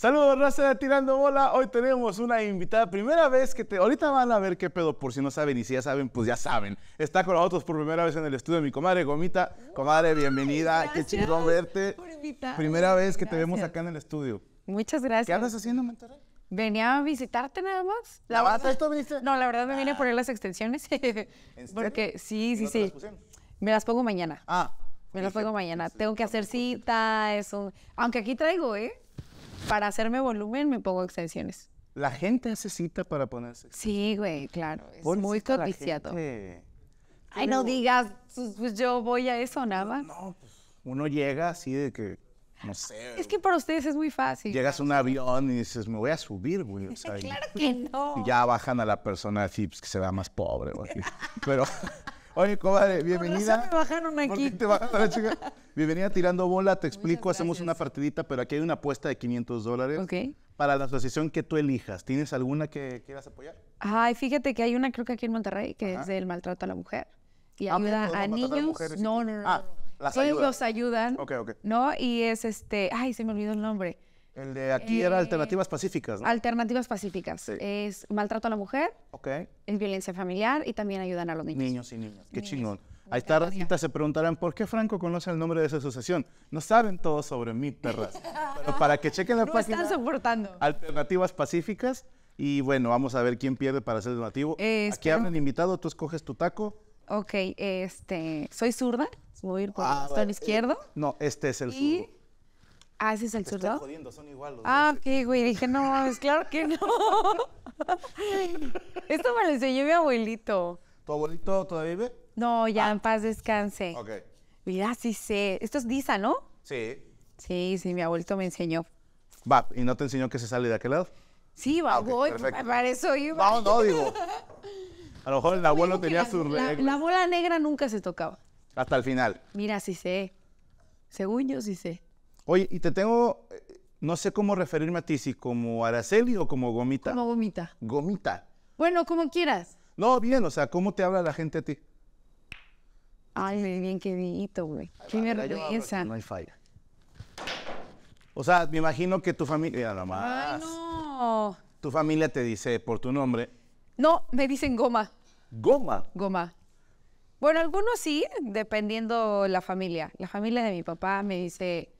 Saludos, raza Tirando Bola. Hoy tenemos una invitada. Primera vez que te. Ahorita van a ver qué pedo, por si no saben. Y si ya saben, pues ya saben. Está con nosotros por primera vez en el estudio mi comadre Gomita. Comadre, bienvenida. qué chido verte. Primera vez que te vemos acá en el estudio. Muchas gracias. ¿Qué andas haciendo, Monterrey? Venía a visitarte nada más. ¿La, ah, verdad, esto viniste? No, la verdad me vine a poner ah. las extensiones. Porque sí, sí, sí. me las pongo mañana. Ah. Me las pongo mañana. Tengo que hacer cita, eso. Aunque aquí traigo, ¿eh? para hacerme volumen me pongo extensiones. La gente hace cita para ponerse. Sí, güey, claro. Es muy codiciado. Ay, no digas, pues, pues yo voy a eso pues, nada más. No, pues uno llega así de que, no sé. Es que para ustedes es muy fácil. Llegas a un avión y dices, me voy a subir, güey. claro que no. Y ya bajan a la persona de pues que se vea más pobre, güey. Pero. Oye, comadre, bienvenida. Por me bajaron aquí. ¿Por qué te bajaron chica? Bienvenida Tirando Bola, te explico, hacemos una partidita, pero aquí hay una apuesta de 500 dólares. Para la asociación que tú elijas, ¿tienes alguna que quieras apoyar? Ay, fíjate que hay una, creo que aquí en Monterrey, que es del maltrato a la mujer. Y ah, ayuda a niños. no, no, no. Ah, las ayudan. los ayudan. Ok, ok. ¿No? Y es este, ay, se me olvidó el nombre el de aquí era eh, Alternativas Pacíficas, ¿no? Alternativas Pacíficas. Es maltrato a la mujer, okay. es violencia familiar y también ayudan a los niños. Niños y niñas. Qué chingón. Ahí está, ratita, se preguntarán, ¿por qué Franco conoce el nombre de esa asociación? No saben todo sobre mí, perras. Pero para que chequen la página. soportando. Alternativas Pacíficas. Y bueno, vamos a ver quién pierde para ser donativo. Eh, aquí este. hablan invitado, tú escoges tu taco. Ok, este, soy zurda, voy a ir por ah, el izquierdo. no, este es el Ah, ese es el Te Estoy jodiendo, son igual los Ah, dos. ¿eh? güey. Dije, no es claro que no. Esto me lo enseñó mi abuelito. ¿Tu abuelito todavía vive? No, ya ah. en paz descanse. Ok. Mira, sí sé. Esto es Disa, ¿no? Sí. Sí, sí, mi abuelito me enseñó. Va, ¿y no te enseñó que se sale de aquel lado? Sí, va, ah, voy, para eso iba. No, no, digo. A lo mejor el abuelo tenía su regla. La, la, bola negra nunca se tocaba. Hasta el final. Mira, sí sé. Según yo, sí sé. Oye, y te tengo, eh, no sé cómo referirme a ti, si como Araceli o como Gomita. Como Gomita. Gomita. Bueno, como quieras. No, bien, o sea, ¿cómo te habla la gente a ti? Ay, bien bonito, güey. Qué vergüenza. No hay falla. O sea, me imagino que tu familia, nada más. Ay, no. Tu familia te dice por tu nombre. No, me dicen goma. ¿Goma? Goma. Bueno, algunos sí, dependiendo la familia. La familia de mi papá me dice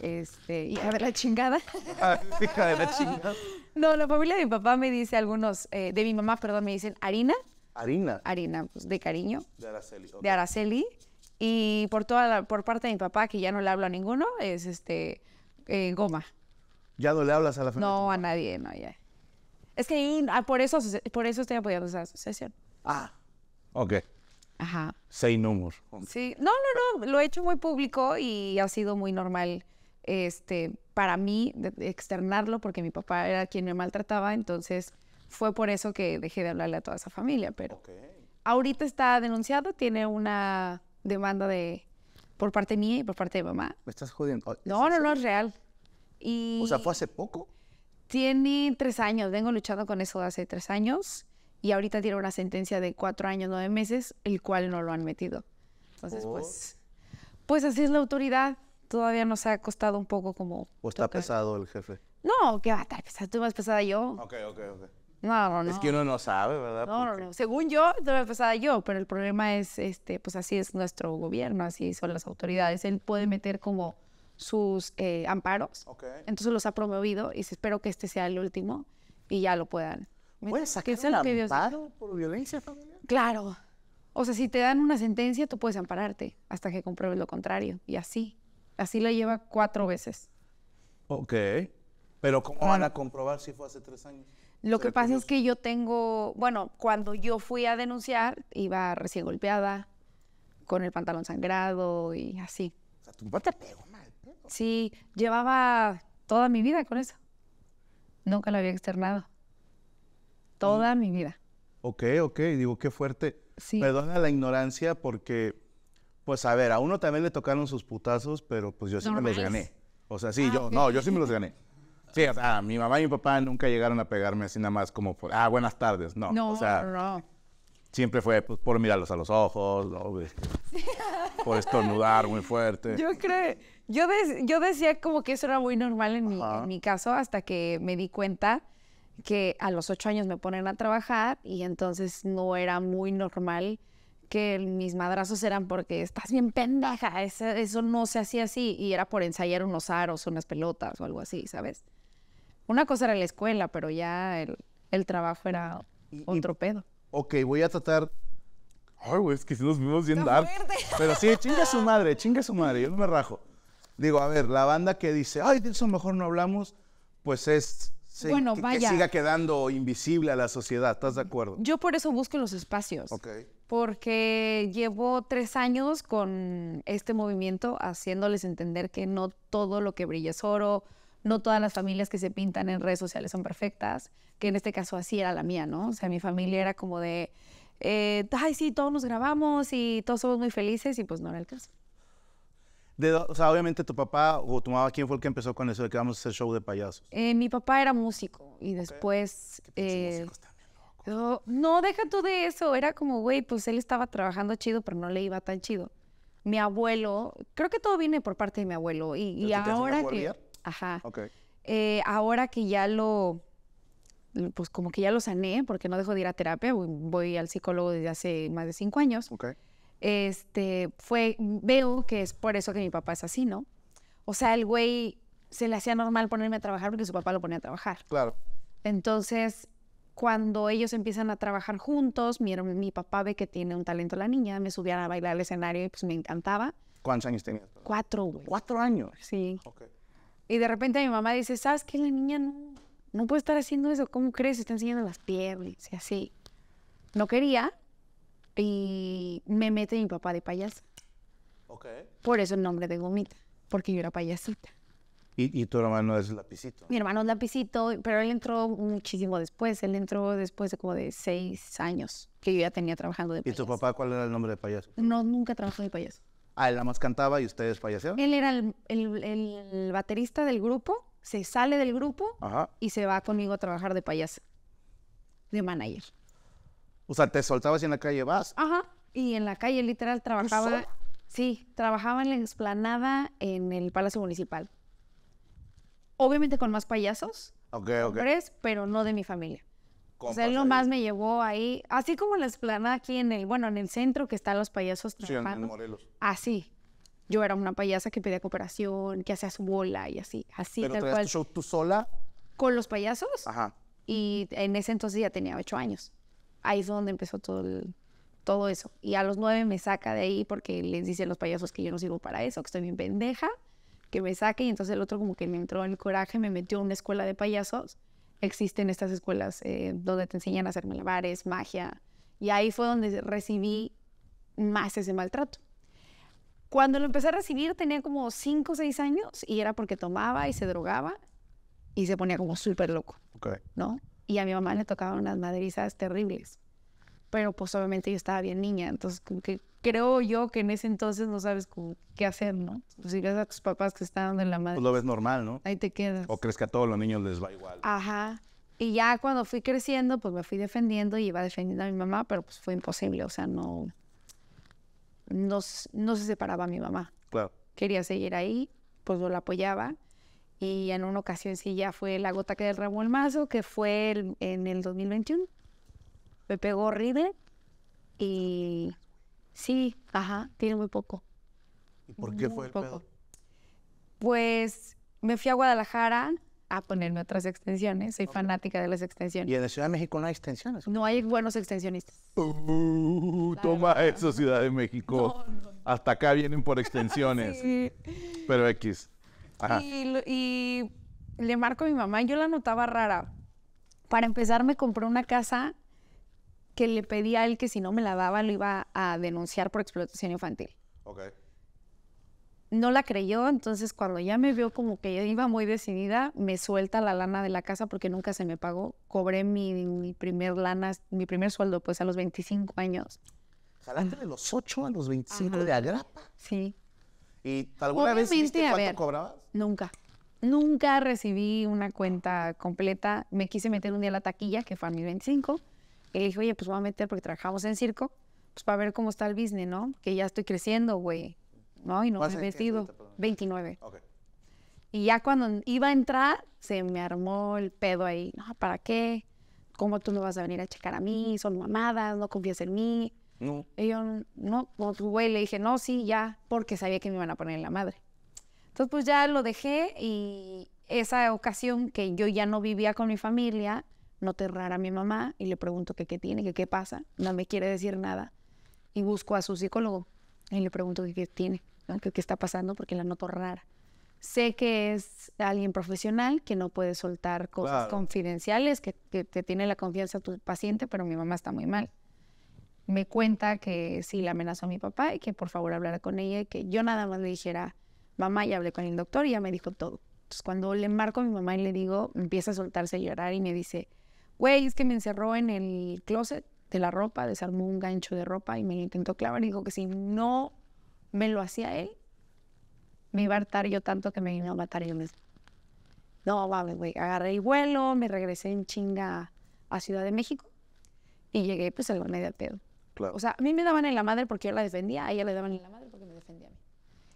este, y la chingada. Ah, hija de la chingada. No, la familia de mi papá me dice algunos, eh, de mi mamá, perdón, me dicen harina. Harina. Harina, pues, de cariño. De Araceli. De Araceli. Y por toda por parte de mi papá, que ya no le hablo a ninguno, es este eh, goma. ¿Ya no le hablas a la familia? No, a nadie, no, ya. Es que ah, por eso por eso estoy apoyando esa asociación. Ah. Ok. Ajá. Say no Sí, no, no, no, lo he hecho muy público y ha sido muy normal este, para mí externarlo porque mi papá era quien me maltrataba, entonces fue por eso que dejé de hablarle a toda esa familia, pero ahorita está denunciado, tiene una demanda de por parte mía y por parte de mamá. Me estás jodiendo. Oh, no, no, no, es real. Y o sea, fue hace poco. Tiene tres años, vengo luchando con eso hace tres años y ahorita tiene una sentencia de cuatro años, nueve meses, el cual no lo han metido. Entonces, oh. pues, pues así es la autoridad. Todavía nos ha costado un poco como... ¿O está pesado el jefe? No, ¿qué va a estar pesado? Tú más pesada yo. Ok, ok, ok. No, no, no. Es que uno no sabe, ¿verdad? No, no, no. Según yo, estoy más pesada yo, pero el problema es, este, pues así es nuestro gobierno, así son las autoridades. Él puede meter como sus eh, amparos. Okay. Entonces los ha promovido y espero que este sea el último y ya lo puedan ¿Puedes sacar un amparo por violencia familiar? Claro. O sea, si te dan una sentencia, tú puedes ampararte hasta que compruebes lo contrario. Y así. Así la lleva cuatro veces. Ok. Pero ¿cómo van a comprobar si fue hace tres años? Lo que pasa es que yo tengo, bueno, cuando yo fui a denunciar, iba recién golpeada, con el pantalón sangrado y así. O sea, tu te pegó mal. Sí, llevaba toda mi vida con eso. Nunca lo había externado. Toda mm. mi vida. Ok, ok, digo, qué fuerte. Perdona la ignorancia porque, pues a ver, a uno también le tocaron sus putazos, pero pues yo sí me los gané. O sea, sí, ah, yo, no, yo sí me los gané. Sí, o sea, mi mamá y mi papá nunca llegaron a pegarme así nada más como, por, ah, buenas tardes, no. No, o sea, no. Siempre fue pues, por mirarlos a los ojos, por estornudar muy fuerte. Yo creo, yo, yo decía como que eso era muy normal en mi, en mi, caso hasta que me di cuenta que a los ocho años me ponen a trabajar y entonces no era muy normal que mis madrazos eran porque estás bien pendeja, eso, no se hacía así y era por ensayar unos aros, unas pelotas o algo así, ¿sabes? Una cosa era la escuela, pero ya el, trabajo era otro pedo. Ok, voy a tratar... Ay, güey, es que si nos vemos bien dar. Pero sí, chinga su madre, chinga su madre, yo me rajo. Digo, a ver, la banda que dice, ay, de eso mejor no hablamos, pues es que, vaya. siga quedando invisible a la sociedad, ¿estás de acuerdo? Yo por eso busco los espacios. Porque llevo tres años con este movimiento haciéndoles entender que no todo lo que brilla es oro, no todas las familias que se pintan en redes sociales son perfectas, que en este caso así era la mía, ¿no? O sea, mi familia era como de, eh, ay, sí, todos nos grabamos y todos somos muy felices y pues no era el caso o sea, obviamente tu papá o tu mamá, ¿quién fue el que empezó con eso de que vamos a hacer show de payasos? Eh, mi papá era músico y después... Eh, no, deja tú de eso. Era como, güey, pues él estaba trabajando chido, pero no le iba tan chido. Mi abuelo, creo que todo viene por parte de mi abuelo. Y, ahora que... Ajá. Eh, ahora que ya lo... Pues como que ya lo sané, porque no dejo de ir a terapia, voy, al psicólogo desde hace más de cinco años. Ok este, fue, veo que es por eso que mi papá es así, ¿no? O sea, el güey se le hacía normal ponerme a trabajar porque su papá lo ponía a trabajar. Claro. Entonces, cuando ellos empiezan a trabajar juntos, mi, mi papá ve que tiene un talento la niña, me subían a bailar al escenario y pues me encantaba. ¿Cuántos años tenía? Cuatro, güey. ¿Cuatro años? Sí. Y de repente mi mamá dice, ¿sabes qué? La niña no, no puede estar haciendo eso. ¿Cómo crees? está enseñando las piernas y así. No quería, y me mete mi papá de payaso. Ok. Por eso el nombre de Gomita, porque yo era payasita. ¿Y, y tu hermano es lapicito? Mi hermano es lapicito, pero él entró muchísimo después. Él entró después de como de seis años que yo ya tenía trabajando de payaso. ¿Y tu papá cuál era el nombre de payaso? No, nunca trabajó de payaso. Ah, él nada más cantaba y ustedes payaseaban. Él era el, el, el, baterista del grupo, se sale del grupo y se va conmigo a trabajar de payaso, de manager. O sea, te soltabas y en la calle vas. Ajá. Y en la calle, literal, trabajaba. Sí, trabajaba en la explanada en el Palacio Municipal. Obviamente con más payasos. Ok, ok. pero no de mi familia. O sea, él nomás me llevó ahí, así como en la explanada aquí en el, bueno, en el centro que están los payasos trabajando. Sí, en, Morelos. Así. Yo era una payasa que pedía cooperación, que hacía su bola y así, así tal cual. Tu show tú sola? Con los payasos. Ajá. Y en ese entonces ya tenía ocho años ahí es donde empezó todo todo eso. Y a los nueve me saca de ahí porque les dicen los payasos que yo no sirvo para eso, que estoy bien pendeja, que me saque. Y entonces el otro como que me entró en el coraje, me metió a una escuela de payasos. Existen estas escuelas eh, donde te enseñan a hacer malabares, magia. Y ahí fue donde recibí más ese maltrato. Cuando lo empecé a recibir tenía como cinco o seis años y era porque tomaba y se drogaba y se ponía como súper loco. Okay. ¿No? Y a mi mamá le tocaban unas maderizas terribles. Pero pues obviamente yo estaba bien niña, entonces que creo yo que en ese entonces no sabes qué hacer, ¿no? Pues, si ves a tus papás que están en la madre. Pues lo ves normal, ¿no? Ahí te quedas. O crees que a todos los niños les va igual. Ajá. Y ya cuando fui creciendo, pues me fui defendiendo y iba defendiendo a mi mamá, pero pues fue imposible, o sea, no, no, no se separaba mi mamá. Claro. Quería seguir ahí, pues no la apoyaba y en una ocasión sí ya fue la gota que derramó el mazo, que fue en el 2021. Me pegó horrible y sí, ajá, tiene muy poco. ¿Y por qué fue el Pues me fui a Guadalajara a ponerme otras extensiones. Soy fanática de las extensiones. ¿Y en la Ciudad de México no hay extensiones? No hay buenos extensionistas. toma eso, Ciudad de México. Hasta acá vienen por extensiones. Pero X. Y, le marco a mi mamá y yo la notaba rara. Para empezar, me compró una casa que le pedí a él que si no me la daba lo iba a denunciar por explotación infantil. OK. No la creyó, entonces cuando ya me vio como que iba muy decidida, me suelta la lana de la casa porque nunca se me pagó. Cobré mi, primer lana, mi primer sueldo pues a los 25 años. Jalaste de los 8 a los 25 de agrapa. Sí. ¿Y alguna vez cuánto cobrabas? Nunca. Nunca recibí una cuenta completa. Me quise meter un día a la taquilla, que fue a mis 25. Y dije, oye, pues voy a meter porque trabajamos en circo, pues para ver cómo está el business, ¿no? Que ya estoy creciendo, güey. ¿No? Y no me he vestido. 29. Y ya cuando iba a entrar, se me armó el pedo ahí. No, ¿para qué? ¿Cómo tú no vas a venir a checar a mí? Son mamadas, no confías en mí. No. yo, no, pues güey, le dije, no, sí, ya, porque sabía que me iban a poner en la madre. Entonces, pues ya lo dejé y esa ocasión que yo ya no vivía con mi familia, noté rara a mi mamá y le pregunto que qué tiene, que qué pasa, no me quiere decir nada. Y busco a su psicólogo y le pregunto qué tiene, que qué está pasando porque la noto rara. Sé que es alguien profesional que no puede soltar cosas confidenciales, que, te tiene la confianza tu paciente, pero mi mamá está muy mal me cuenta que sí le amenazó a mi papá y que por favor hablara con ella que yo nada más le dijera, mamá, ya hablé con el doctor y ya me dijo todo. Entonces cuando le marco a mi mamá y le digo, empieza a soltarse a llorar y me dice, güey, es que me encerró en el closet de la ropa, desarmó un gancho de ropa y me intentó clavar y dijo que si no me lo hacía él, me iba a hartar yo tanto que me iba a matar yo mismo. No, vale güey, agarré y vuelo, me regresé en chinga a Ciudad de México y llegué pues al medio pedo. O sea, a mí me daban en la madre porque yo la defendía, a ella le daban en la madre porque me defendía a mí.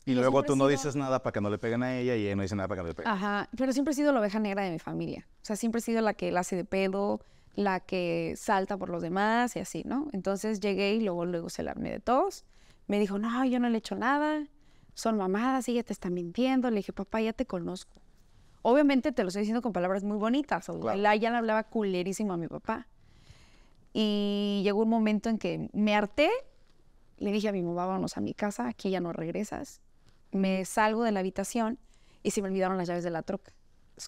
Y luego tú no dices nada para que no le peguen a ella y ella no dice nada para que no le peguen. Ajá, pero siempre he sido la oveja negra de mi familia. O sea, siempre he sido la que la hace de pedo, la que salta por los demás y así, ¿no? Entonces llegué y luego, luego se la armé de todos. Me dijo, no, yo no le he hecho nada, son mamadas, ella te está mintiendo. Le dije, papá, ya te conozco. Obviamente te lo estoy diciendo con palabras muy bonitas. O La ya le hablaba culerísimo a mi papá. Y llegó un momento en que me harté. Le dije a mi mamá, vámonos a mi casa, aquí ya no regresas. Me salgo de la habitación y se me olvidaron las llaves de la troca.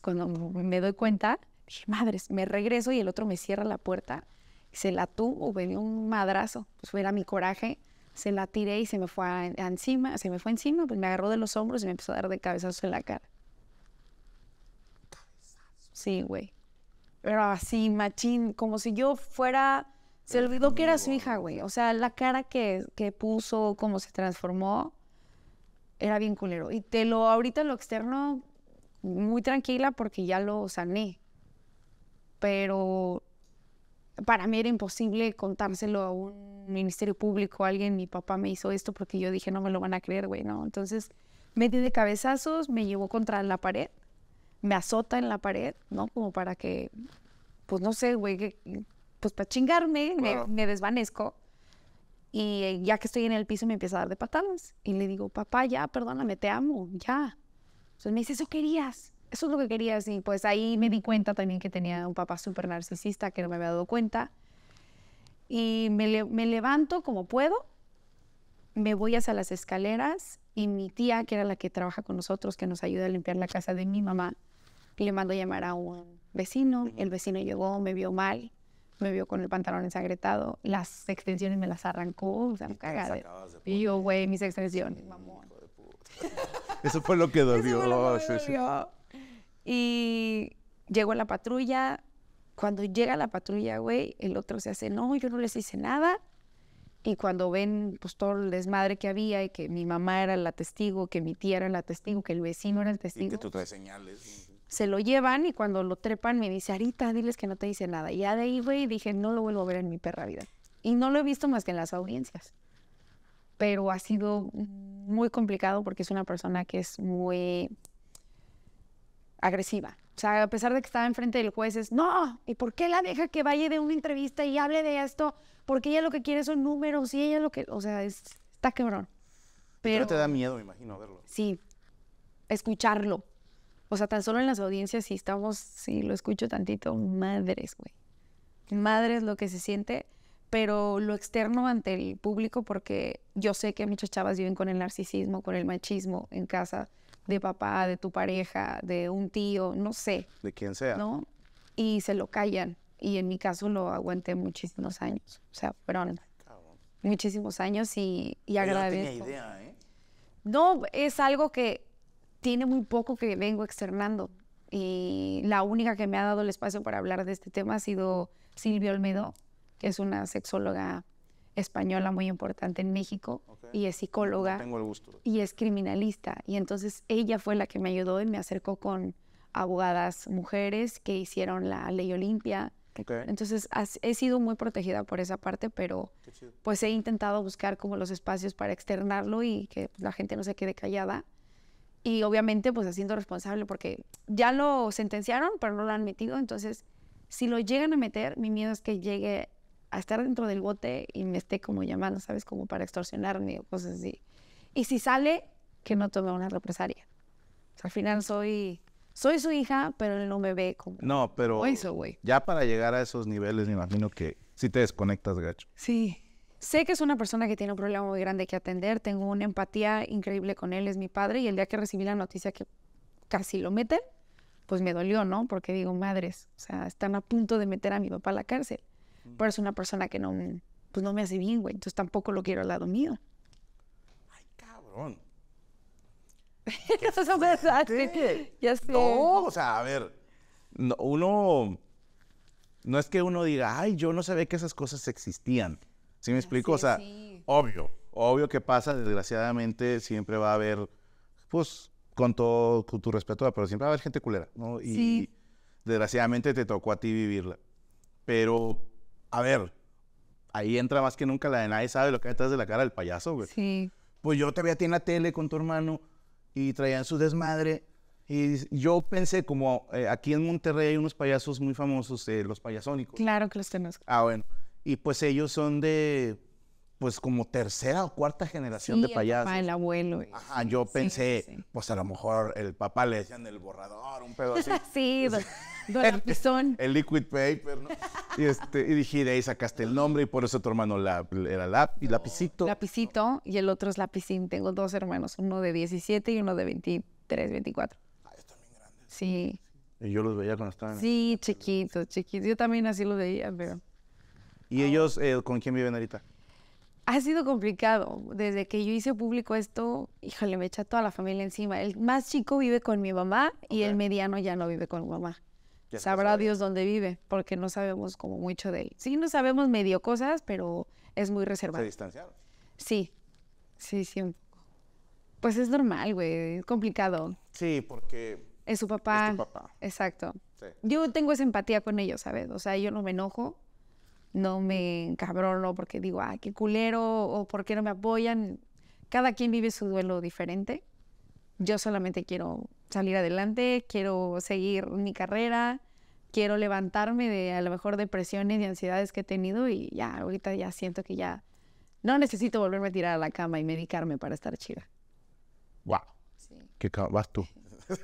cuando me doy cuenta, dije, madres, me regreso y el otro me cierra la puerta. Se la tuvo, me dio un madrazo. Pues era mi coraje. Se la tiré y se me fue encima, se me fue encima, pues me agarró de los hombros y me empezó a dar de cabezazos en la cara. Sí, güey pero así, machín, como si yo fuera... Se olvidó que era su hija, güey. O sea, la cara que, puso, cómo se transformó, era bien culero. Y te lo, ahorita lo externo, muy tranquila porque ya lo sané. Pero para mí era imposible contárselo a un ministerio público, a alguien, mi papá me hizo esto porque yo dije, no me lo van a creer, güey, ¿no? Entonces, me di de cabezazos, me llevó contra la pared me azota en la pared, ¿no? Como para que, pues no sé, güey, pues para chingarme, me, desvanezco. Y eh, ya que estoy en el piso me empieza a dar de patadas. Y le digo, papá, ya, perdóname, te amo, ya. Entonces me dice, eso querías, eso es lo que querías. Y pues ahí me di cuenta también que tenía un papá súper narcisista, que no me había dado cuenta. Y me levanto como puedo, me voy hacia las escaleras y mi tía, que era la que trabaja con nosotros, que nos ayuda a limpiar la casa de mi mamá, y le mandó llamar a un vecino. El vecino llegó, me vio mal, me vio con el pantalón ensagretado, las extensiones me las arrancó, o sea, cagada. Y yo, güey, mis extensiones, Eso fue lo que dolió. Y llegó la patrulla. Cuando llega la patrulla, güey, el otro se hace, no, yo no les hice nada. Y cuando ven pues, todo el desmadre que había y que mi mamá era la testigo, que mi tía era la testigo, que el vecino era el testigo. Y que tú traes señales se lo llevan y cuando lo trepan me dice, Arita, diles que no te dice nada. Y ya de ahí, güey, dije, no lo vuelvo a ver en mi perra vida. Y no lo he visto más que en las audiencias. Pero ha sido muy complicado porque es una persona que es muy agresiva. O sea, a pesar de que estaba enfrente del juez, es, no, ¿y por qué la deja que vaya de una entrevista y hable de esto? Porque ella lo que quiere son números y ella lo que, o sea, está quebrón. Pero, te da miedo, imagino, verlo. Sí, escucharlo. O sea, tan solo en las audiencias, si estamos, si lo escucho tantito, madres, güey. Madres lo que se siente, pero lo externo ante el público, porque yo sé que muchas chavas viven con el narcisismo, con el machismo en casa, de papá, de tu pareja, de un tío, no sé. De quien sea. ¿No? Y se lo callan. Y en mi caso lo aguanté muchísimos años. O sea, pero... muchísimos años y, y agradezco. No idea, ¿eh? No, es algo que tiene muy poco que vengo externando. Y la única que me ha dado el espacio para hablar de este tema ha sido Silvia Olmedo, que es una sexóloga española muy importante en México y es psicóloga y es criminalista. Y entonces ella fue la que me ayudó y me acercó con abogadas mujeres que hicieron la ley Olimpia. Entonces he sido muy protegida por esa parte, pero pues he intentado buscar como los espacios para externarlo y que la gente no se quede callada y obviamente pues haciendo responsable porque ya lo sentenciaron, pero no lo han metido, entonces si lo llegan a meter, mi miedo es que llegue a estar dentro del bote y me esté como llamando, ¿sabes? Como para extorsionarme o cosas así. Y si sale, que no tome una represalia. O sea, al final soy soy su hija, pero él no me ve como. No, pero. Eso, Ya para llegar a esos niveles, me imagino que si te desconectas, gacho. Sí sé que es una persona que tiene un problema muy grande que atender, tengo una empatía increíble con él, es mi padre, y el día que recibí la noticia que casi lo meten, pues me dolió, ¿no? Porque digo, madres, o sea, están a punto de meter a mi papá a la cárcel, pero es una persona que no, pues no me hace bien, güey, entonces tampoco lo quiero al lado mío. Ay, cabrón. Eso es Ya sé. No, o sea, a ver, uno, no es que uno diga, ay, yo no sabía que esas cosas existían ¿Sí me explico? o sea, obvio, obvio que pasa, desgraciadamente siempre va a haber, pues, con todo tu respeto, pero siempre va a haber gente culera, ¿no? Y, desgraciadamente te tocó a ti vivirla. Pero, a ver, ahí entra más que nunca la de nadie sabe lo que hay detrás de la cara del payaso, güey. Sí. Pues yo te veía a ti en la tele con tu hermano y traían su desmadre. Y yo pensé, como eh, aquí en Monterrey hay unos payasos muy famosos, eh, los payasónicos. Claro que los conozco. Ah, bueno. Y pues ellos son de, pues como tercera o cuarta generación de payasos. El, papá, el abuelo. Ajá, yo pensé, pues a lo mejor el papá le decían el borrador, un pedo así. sí, El, liquid paper, ¿no? y, este, y dije, de ahí sacaste el nombre y por eso tu hermano era lap, y lapicito. Lapicito y el otro es lapicín. Tengo dos hermanos, uno de 17 y uno de 23, 24. Ah, son también grandes. Sí. Y yo los veía cuando estaban. Sí, chiquitos, chiquitos. Yo también así los veía, pero. ¿Y ah. ellos eh, con quién viven ahorita? Ha sido complicado. Desde que yo hice público esto, híjole, me echa toda la familia encima. El más chico vive con mi mamá y el mediano ya no vive con mi mamá. Sabrá Dios dónde vive, porque no sabemos como mucho de él. Sí, no sabemos medio cosas, pero es muy reservado. ¿Se distanciaron? Sí, sí, sí, Pues es normal, güey, es complicado. Sí, porque... Es su papá. Es tu papá. Exacto. Yo tengo esa empatía con ellos, ¿sabes? O sea, yo no me enojo, no me encabrono porque digo, ah, qué culero, o por qué no me apoyan. Cada quien vive su duelo diferente. Yo solamente quiero salir adelante, quiero seguir mi carrera, quiero levantarme de a lo mejor depresiones y ansiedades que he tenido y ya, ahorita ya siento que ya no necesito volverme a tirar a la cama y medicarme para estar chida. ¡Wow! Sí. ¿Qué vas tú?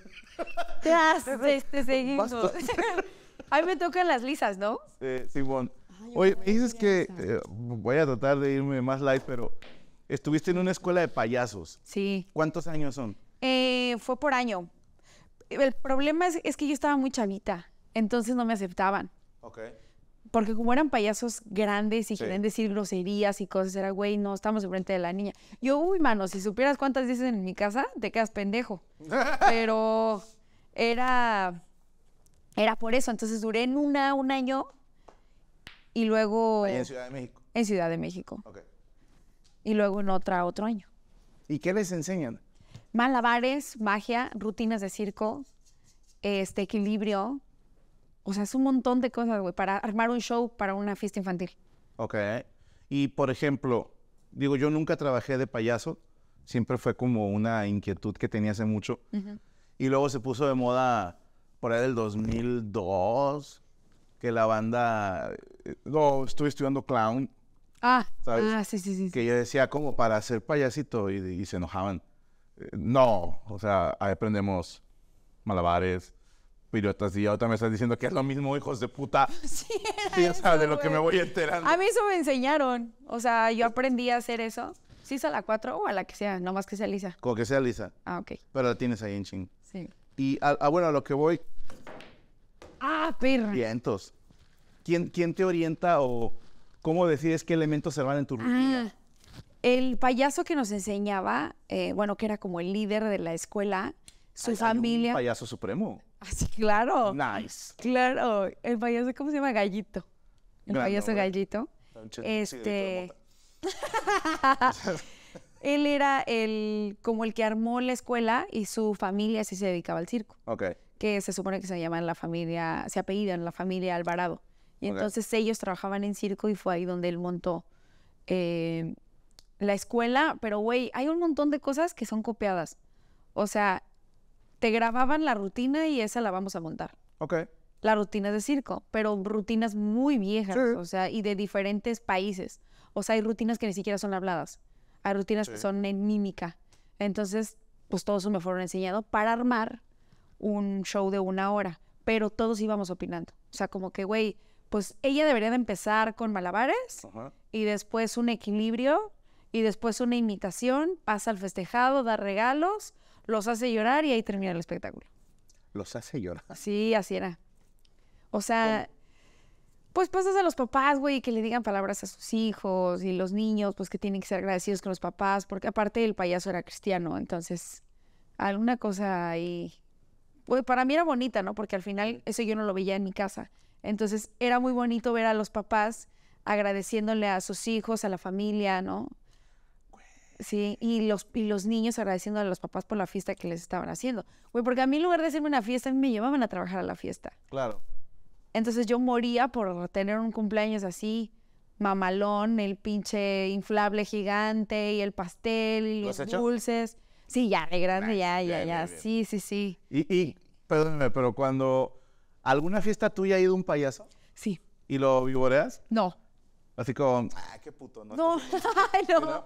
Te este, este, seguimos. A mí me tocan las lisas, ¿no? Sí, Sí, Oye, dices que eh, voy a tratar de irme más light, pero estuviste en una escuela de payasos. Sí. ¿Cuántos años son? Eh, fue por año. El problema es, que yo estaba muy chavita, entonces no me aceptaban. Ok. Porque como eran payasos grandes y quieren querían decir groserías y cosas, era, güey, no, estamos enfrente de la niña. Yo, uy, mano, si supieras cuántas dices en mi casa, te quedas pendejo. pero era, era por eso, entonces duré en una, un año y luego... en Ciudad de México. En Ciudad de México. Y luego en otra, otro año. ¿Y qué les enseñan? Malabares, magia, rutinas de circo, este equilibrio. O sea, es un montón de cosas, güey, para armar un show para una fiesta infantil. Ok. Y por ejemplo, digo, yo nunca trabajé de payaso. Siempre fue como una inquietud que tenía hace mucho. Y luego se puso de moda por ahí del 2002, que la banda, no, estuve estudiando clown. Ah, ¿sabes? ah sí, sí, sí. Que yo decía como para ser payasito y, se enojaban. Eh, no, o sea, ahí aprendemos malabares, piruetas y ahora me están diciendo que es lo mismo, hijos de puta. Sí, sí o sea, de lo que me voy enterando. A mí eso me enseñaron, o sea, yo aprendí a hacer eso. Sí, a la 4 o a la que sea, no más que sea lisa. Como que sea lisa. Ah, ok. Pero la tienes ahí en ching. Sí. Y, ah, ah, bueno, a lo que voy, Ah, perra. ¿Quién, ¿Quién te orienta o cómo decides qué elementos se van en tu rutina? Ah, el payaso que nos enseñaba, eh, bueno, que era como el líder de la escuela, su familia. payaso supremo. Así, ah, claro. Nice. Claro. El payaso, ¿cómo se llama? Gallito. El payaso gallito. Este. Él era el como el que armó la escuela y su familia sí se dedicaba al circo. Ok que se supone que se llaman la familia, se apellidan la familia Alvarado. Y entonces ellos trabajaban en circo y fue ahí donde él montó eh, la escuela. Pero, güey, hay un montón de cosas que son copiadas. O sea, te grababan la rutina y esa la vamos a montar. Ok. La rutina de circo, pero rutinas muy viejas, o sea, y de diferentes países. O sea, hay rutinas que ni siquiera son habladas. Hay rutinas que son en mímica. Entonces, pues todo eso me fueron enseñado para armar un show de una hora, pero todos íbamos opinando. O sea, como que, güey, pues ella debería de empezar con malabares y después un equilibrio y después una imitación, pasa al festejado, da regalos, los hace llorar y ahí termina el espectáculo. ¿Los hace llorar? Sí, así era. O sea... pues pasas a los papás, güey, que le digan palabras a sus hijos y los niños, pues que tienen que ser agradecidos con los papás, porque aparte el payaso era cristiano, entonces alguna cosa ahí pues para mí era bonita, ¿no? Porque al final eso yo no lo veía en mi casa. Entonces era muy bonito ver a los papás agradeciéndole a sus hijos, a la familia, ¿no? Sí, y los, y los niños agradeciendo a los papás por la fiesta que les estaban haciendo. Güey, porque a mí en lugar de hacerme una fiesta, me llevaban a trabajar a la fiesta. Claro. Entonces yo moría por tener un cumpleaños así, mamalón, el pinche inflable gigante y el pastel y los dulces. Sí, ya, de grande, ya, ya, ya, Sí, sí, sí. Y, perdóneme, pero cuando alguna fiesta tuya ha ido un payaso. Sí. ¿Y lo vivoreas? No. Así como, ah, qué puto, ¿no? No,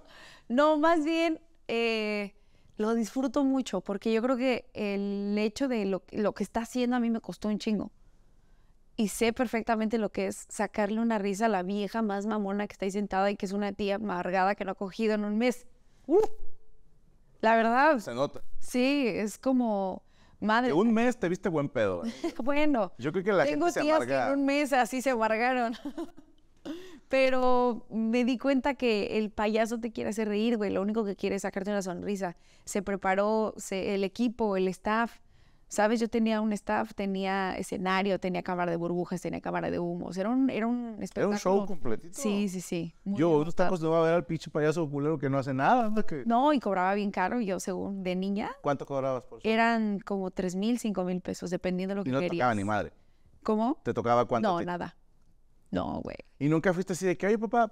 no, más bien eh, lo disfruto mucho porque yo creo que el hecho de lo, que está haciendo a mí me costó un chingo. Y sé perfectamente lo que es sacarle una risa a la vieja más mamona que está ahí sentada y que es una tía amargada que no ha cogido en un mes. ¡Uh! La verdad. Se nota. Sí, es como. Madre. un mes te viste buen pedo. bueno. Yo creo que la tengo gente tías que en un mes así se amargaron. Pero me di cuenta que el payaso te quiere hacer reír, güey. Lo único que quiere es sacarte una sonrisa. Se preparó el equipo, el staff. ¿Sabes? Yo tenía un staff, tenía escenario, tenía cámara de burbujas, tenía cámara de humos. Era un, era un espectáculo. Era un show completito. Sí, sí, sí. Yo, unos tacos no va a ver al pinche payaso culero que no hace nada. ¿no? no, y cobraba bien caro, yo según de niña. ¿Cuánto cobrabas por eso? Eran como tres mil, cinco mil pesos, dependiendo de lo que querías. Y no tocaba ni madre. ¿Cómo? ¿Te tocaba cuánto? No, nada. No, güey. ¿Y nunca fuiste así de que, oye, papá,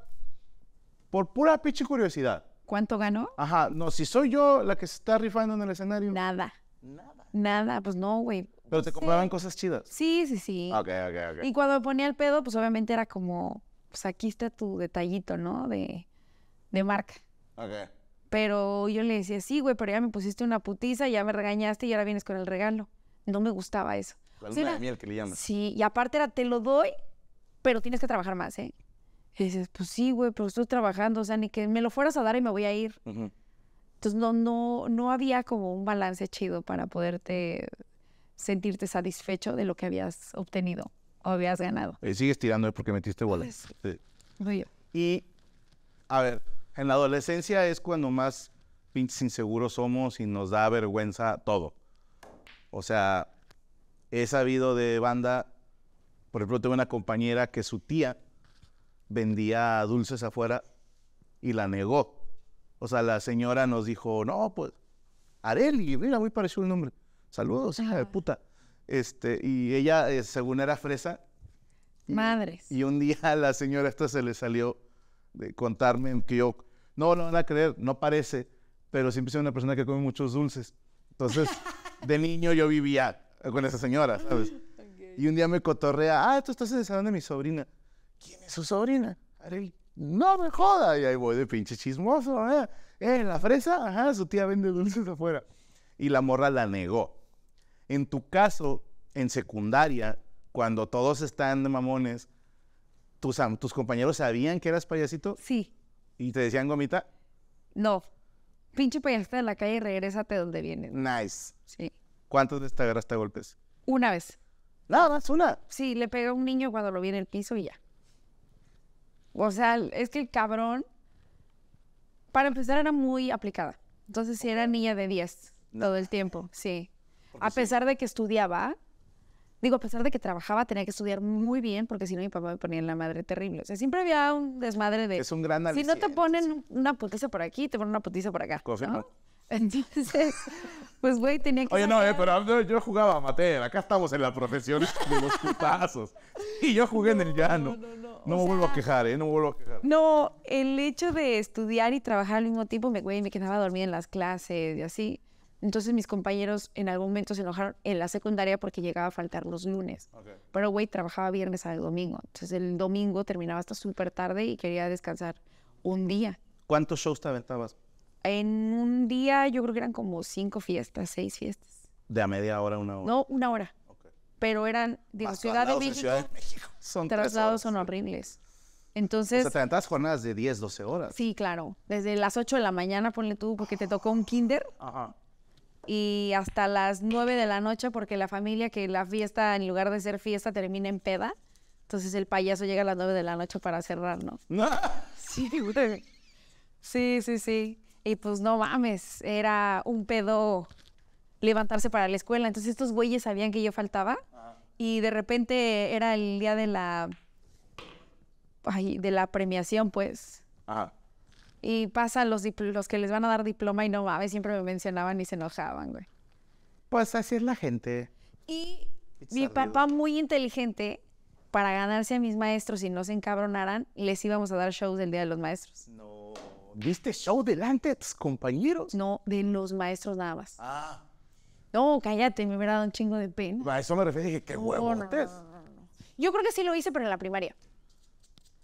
por pura pinche curiosidad? ¿Cuánto ganó? Ajá, no, si soy yo la que se está rifando en el escenario. Nada. Nada. Nada, pues no, güey. Pero te compraban cosas chidas. Sí, sí, sí. Ok, ok, ok. Y cuando me ponía el pedo, pues obviamente era como, pues aquí está tu detallito, ¿no? De, marca. Ok. Pero yo le decía, sí, güey, pero ya me pusiste una putiza, ya me regañaste y ahora vienes con el regalo. No me gustaba eso. La luna que le Sí, y aparte era, te lo doy, pero tienes que trabajar más, ¿eh? Y dices, pues sí, güey, pero estoy trabajando, o sea, ni que me lo fueras a dar y me voy a ir. Ajá. Entonces no, no, no había como un balance chido para poderte sentirte satisfecho de lo que habías obtenido o habías ganado. Y eh, sigues tirando eh, porque metiste bolas. Ah, sí. Y, a ver, en la adolescencia es cuando más pinches inseguros somos y nos da vergüenza todo. O sea, he sabido de banda, por ejemplo, tengo una compañera que su tía vendía dulces afuera y la negó o sea, la señora nos dijo, no, pues, Areli, mira, muy pareció el nombre. Saludos, hija de puta. Este, y ella, eh, según era fresa. Madres. Y, un día la señora esta se le salió de contarme que yo, no, no van a creer, no parece, pero siempre soy una persona que come muchos dulces. Entonces, de niño yo vivía con esa señora, ¿sabes? Y un día me cotorrea, ah, tú estás salón de mi sobrina. ¿Quién es su sobrina? Areli. No me joda. Y ahí voy de pinche chismoso. ¿eh? eh la fresa, ajá, su tía vende dulces afuera. Y la morra la negó. En tu caso, en secundaria, cuando todos están de mamones, ¿tus, tus compañeros sabían que eras payasito? Sí. ¿Y te decían gomita? No. Pinche payasito de la calle, regrésate donde vienes. Nice. Sí. ¿Cuántas de te agarraste golpes? Una vez. Nada más, una. Sí, le pega a un niño cuando lo vi en el piso y ya. O sea, es que el cabrón, para empezar, era muy aplicada. Entonces si era niña de 10 todo el tiempo, sí. a pesar de que estudiaba, digo, a pesar de que trabajaba, tenía que estudiar muy bien porque si no mi papá me ponía en la madre terrible. O sea, siempre había un desmadre de... Es un gran Si no te ponen una putiza por aquí, te ponen una putiza por acá. Entonces, pues güey, tenía que. Oye, no, eh, pero yo jugaba amateur. Acá estamos en la profesión de los putazos. Y yo jugué en el llano. No, me vuelvo a quejar, ¿eh? No me vuelvo a quejar. No, el hecho de estudiar y trabajar al mismo tiempo, me, güey, me quedaba dormida en las clases y así. Entonces mis compañeros en algún momento se enojaron en la secundaria porque llegaba a faltar los lunes. Pero güey, trabajaba viernes al domingo. Entonces el domingo terminaba hasta súper tarde y quería descansar un día. ¿Cuántos shows te aventabas? En un día yo creo que eran como cinco fiestas, seis fiestas. ¿De a media hora, una hora? No, una hora. Pero eran, digo, Ciudad de, México, Ciudad de, México, Son traslados son horribles. Entonces. O sea, te jornadas de 10, 12 horas. Sí, claro. Desde las 8 de la mañana, ponle tú, porque te tocó un kinder. Ajá. Y hasta las 9 de la noche, porque la familia que la fiesta, en lugar de ser fiesta, termina en peda. Entonces el payaso llega a las 9 de la noche para cerrar, ¿no? sí, sí, sí. Y pues no mames, era un pedo levantarse para la escuela. Entonces estos güeyes sabían que yo faltaba. Y de repente era el día de la. de la premiación, pues. Ajá. Y pasan los, los que les van a dar diploma y no mames, siempre me mencionaban y se enojaban, güey. Pues así es la gente. Y mi papá, muy inteligente, para ganarse a mis maestros y no se encabronaran, les íbamos a dar shows el Día de los Maestros. No. ¿Viste show delante de tus compañeros? No, de los maestros nada más. Ah. No, cállate, me hubiera dado un chingo de pena. A eso me refiero, dije, qué huevo Yo creo que sí lo hice, pero en la primaria.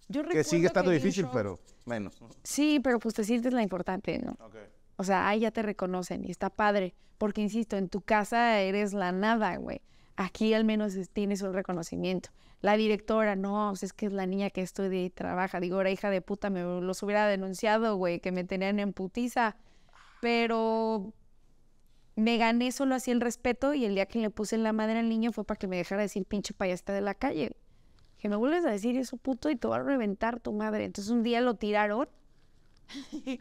Yo que sigue estando difícil, pero menos. Sí, pero pues te sientes la importante, ¿no? Okay. O sea, ahí ya te reconocen y está padre. Porque, insisto, en tu casa eres la nada, güey aquí al menos tienes un reconocimiento. La directora, no, pues, es que es la niña que estudia y trabaja. Digo, era hija de puta, me los hubiera denunciado, güey, que me tenían en putiza. Pero me gané solo así el respeto y el día que le puse la madre al niño fue para que me dejara decir pinche payasta de la calle. Que me vuelves a decir eso, puto, y te va a reventar tu madre. Entonces un día lo tiraron.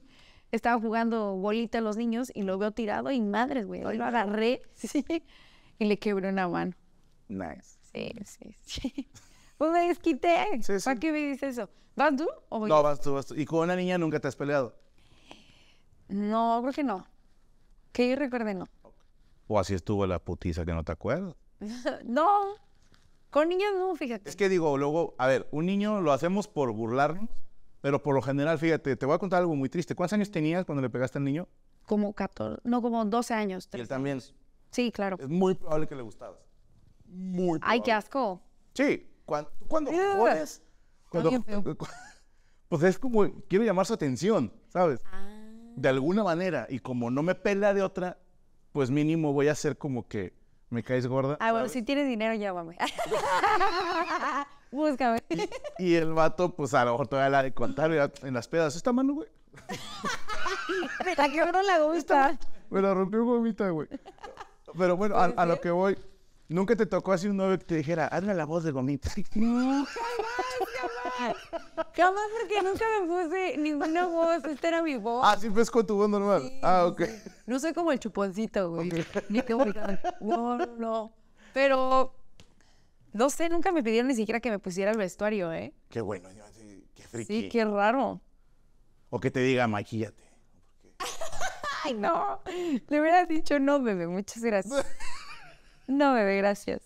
Estaba jugando bolita a los niños y lo veo tirado y madres, güey. Hoy lo agarré. Sí y le quebró una mano. Nice. Sí, sí, sí. Pues me desquité. ¿Para qué me dices eso? ¿Vas tú o voy No, vas tú, vas tú. ¿Y con una niña nunca te has peleado? No, creo que no. Que yo recuerde, no. O así estuvo la putiza que no te acuerdas. no. Con niños no, fíjate. Es que digo, luego, a ver, un niño lo hacemos por burlarnos, pero por lo general, fíjate, te voy a contar algo muy triste. ¿Cuántos años tenías cuando le pegaste al niño? Como 14, no, como 12 años. ¿Y él también? Sí, claro. Es muy probable que le gustabas. Muy probable. Ay, qué asco. Sí, cuando, cuando cuando, pues es como, quiero llamar su atención, ¿sabes? Ah. De alguna manera, y como no me pela de otra, pues mínimo voy a hacer como que me caes gorda. Ah, bueno, si tienes dinero, llámame. Búscame. Y, el vato, pues a lo mejor todavía la de contar en las pedas. ¿Esta mano, güey? la que la gusta. Me la rompió gomita, güey. Pero bueno, a, lo que voy, nunca te tocó así un novio que te dijera, hazme la voz de gomita. No, jamás, jamás. Jamás porque nunca me puse ninguna voz. Esta era mi voz. Ah, ¿sí pues con tu voz normal. ah, ok. No soy como el chuponcito, güey. Ni que voy No, no. Pero no sé, nunca me pidieron ni siquiera que me pusiera el vestuario, ¿eh? Qué bueno, qué friki. Sí, qué raro. O que te diga, maquillate no. Le hubiera dicho, no, bebé, muchas gracias. No, bebé, gracias.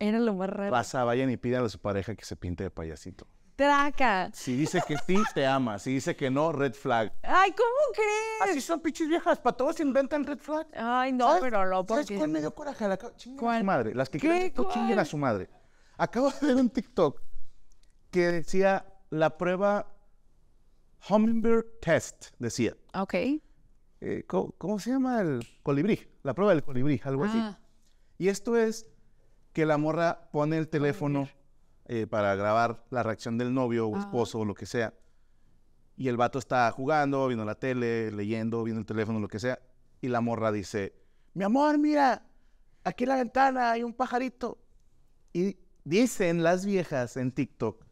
Era lo más raro. Pasa, vayan y pídanle a su pareja que se pinte de payasito. Traca. Si dice que sí, te ama. Si dice que no, red flag. Ay, ¿cómo crees? Así son pichis viejas. Para todos inventan red flag. Ay, no, pero no, porque... ¿Sabes cuál me dio coraje? A la... su madre. Las que creen que chinguen a su madre. Acabo de ver un TikTok que decía la prueba Hummingbird Test, decía. Ok. Eh, ¿cómo, se llama? El colibrí, la prueba del colibrí, algo así. Ah. Y esto es que la morra pone el teléfono ah, eh, para grabar la reacción del novio o esposo o lo que sea. Y el vato está jugando, viendo la tele, leyendo, viendo el teléfono, lo que sea. Y la morra dice, mi amor, mira, aquí en la ventana hay un pajarito. Y dicen las viejas en TikTok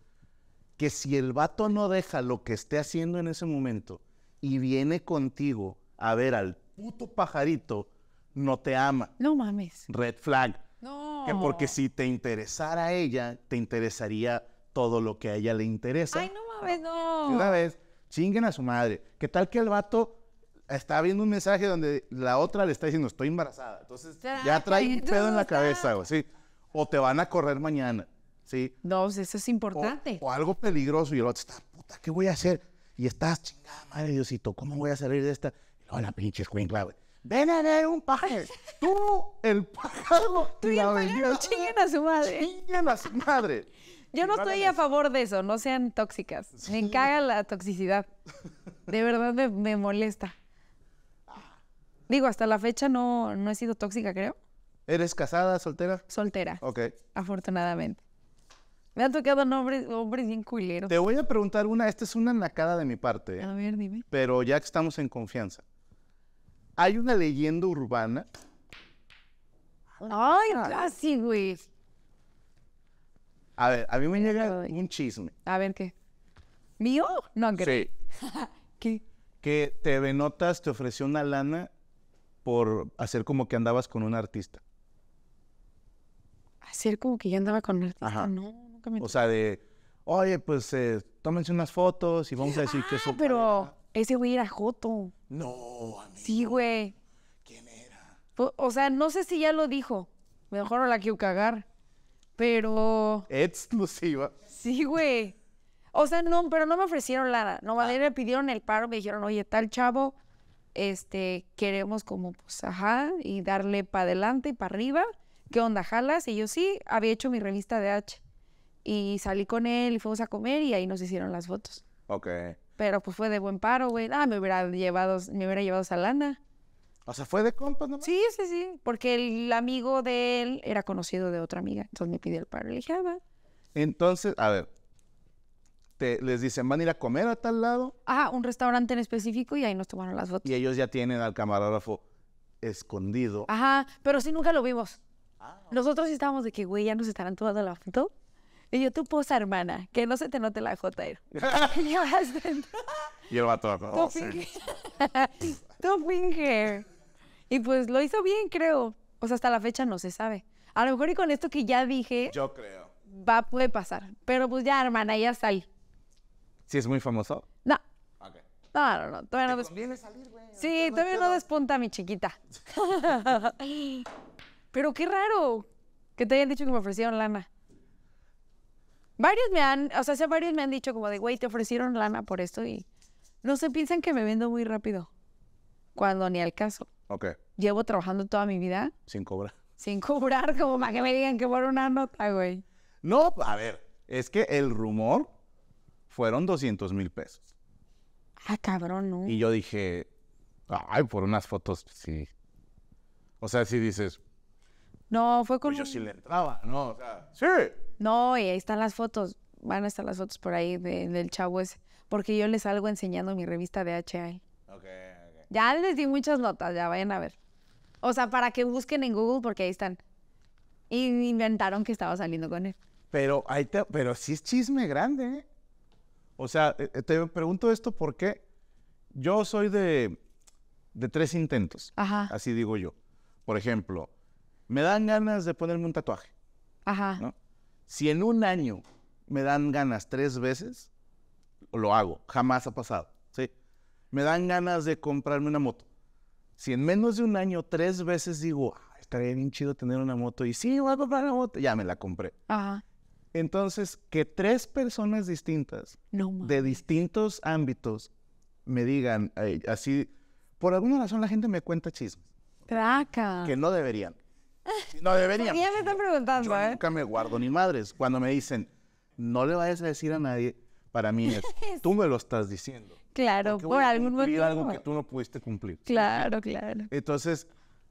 que si el vato no deja lo que esté haciendo en ese momento y viene contigo a ver al puto pajarito, no te ama. No mames. Red flag. No. porque si te interesara ella, te interesaría todo lo que a ella le interesa. Ay, no mames, no. Una vez, chinguen a su madre. ¿Qué tal que el vato está viendo un mensaje donde la otra le está diciendo, estoy embarazada? Entonces, ya trae un pedo en la cabeza, o sí. O te van a correr mañana, ¿sí? No, pues, eso es importante. O, algo peligroso y el otro está, puta, ¿qué voy a hacer? Y estás, chingada madre, Diosito, ¿cómo voy a salir de esta? Hola, pinches Queen Cloud. Ven a ver un pájaro. Tú, el pájaro. Tú y el pájaro chinguen a su madre. Chinguen a su madre. Yo no estoy a favor de eso, no sean tóxicas. Me caga la toxicidad. De verdad me, molesta. Digo, hasta la fecha no, no he sido tóxica, creo. ¿Eres casada, soltera? Soltera. Ok. Afortunadamente. Me han tocado nombres, hombres bien cuileros. Te voy a preguntar una, esta es una nacada de mi parte. ¿eh? A ver, dime. Pero ya que estamos en confianza. Hay una leyenda urbana. Ay, ah. casi, güey. A ver, a mí me llega un chisme. A ver, ¿qué? ¿Mío? No, que... Sí. ¿Qué? Que TV Notas te ofreció una lana por hacer como que andabas con un artista. Hacer como que yo andaba con un artista. No, nunca me. O sea, de, oye, pues eh, tómense unas fotos y vamos a decir que eso. Ah, pero. Ese güey era Joto. No, amigo. Sí, güey. ¿Quién era? O, sea, no sé si ya lo dijo. Mejor no la quiero cagar. Pero. Exclusiva. Sí, güey. O sea, no, pero no me ofrecieron nada. No, me pidieron el paro, me dijeron, oye, tal chavo, este, queremos como, pues, ajá, y darle para adelante y para arriba. ¿Qué onda, jalas? Y yo sí, había hecho mi revista de H. Y salí con él y fuimos a comer y ahí nos hicieron las fotos. Ok. Pero pues fue de buen paro, güey. Ah, me hubiera llevado, me hubiera llevado esa lana. O sea, fue de compas nomás. Sí, sí, sí. Porque el amigo de él era conocido de otra amiga. Entonces me pidió el paro. Le dije, ah, Entonces, a ver. Te, les dicen, van a ir a comer a tal lado. Ajá, ah, un restaurante en específico y ahí nos tomaron las fotos. Y ellos ya tienen al camarógrafo escondido. Ajá, pero sí nunca lo vimos. Ah, Nosotros estábamos de que, güey, ya nos estarán tomando la foto. Y yo, tu posa, hermana, que no se te note la J. y el vato, todo. tú, finger. Tu finger. Y pues lo hizo bien, creo. O sea, hasta la fecha no se sabe. A lo mejor y con esto que ya dije... Yo creo. Va, puede pasar. Pero pues ya, hermana, ya sal. ¿Sí es muy famoso? No. No, no, no. Todavía no despunta. güey. Sí, todavía no despunta mi chiquita. Pero qué raro que te hayan dicho que me ofrecieron lana. Varios me han, o sea, varios me han dicho como de, güey, te ofrecieron lana por esto y no se piensan que me vendo muy rápido. Cuando ni al caso. Ok. Llevo trabajando toda mi vida. Sin cobrar. Sin cobrar, como más que me digan que por una nota, güey. No, a ver, es que el rumor fueron 200 mil pesos. Ah, cabrón, no. Y yo dije, ay, por unas fotos, pues, sí. O sea, si dices. No, fue con. Pues yo sí le entraba, ¿no? O sea, sí. No, y ahí están las fotos. Van a estar las fotos por ahí del chavo ese. Porque yo les salgo enseñando mi revista de HI. Okay, Ya les di muchas notas, ya vayan a ver. O sea, para que busquen en Google, porque ahí están. Y inventaron que estaba saliendo con él. Pero, ahí te, pero sí es chisme grande, ¿eh? O sea, eh, eh, te pregunto esto porque yo soy de, de tres intentos. Ajá. Así digo yo. Por ejemplo, me dan ganas de ponerme un tatuaje. Ajá. ¿no? Si en un año me dan ganas tres veces, lo hago. Jamás ha pasado. ¿sí? Me dan ganas de comprarme una moto. Si en menos de un año tres veces digo, ah, estaría bien chido tener una moto y sí, voy a comprar una moto, ya me la compré. Entonces, que tres personas distintas, de distintos ámbitos, me digan así, por alguna razón la gente me cuenta chismes. Traca. Que no deberían. No debería. ya me están preguntando, Yo ¿eh? Nunca me guardo ni madres. Cuando me dicen, no le vayas a decir a nadie, para mí es, tú me lo estás diciendo. Claro, por algún motivo. algo que tú no pudiste cumplir. Claro, claro. Entonces,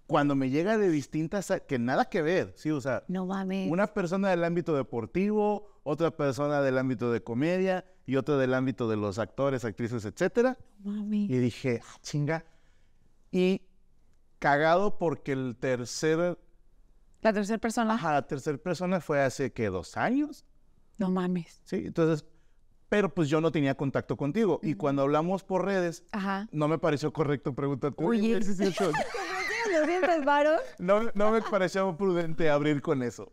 cuando me llega de distintas, que nada que ver, ¿sí? O sea, no mames. una persona del ámbito deportivo, otra persona del ámbito de comedia y otra del ámbito de los actores, actrices, etcétera. No mames. Y dije, ah, chinga. Y cagado porque el tercer la tercera persona. Ajá, la tercera persona fue hace que dos años. No mames. Sí, entonces, pero pues yo no tenía contacto contigo. Y cuando hablamos por redes, Ajá. no me pareció correcto preguntarte. Oye, no, no me pareció prudente abrir con eso.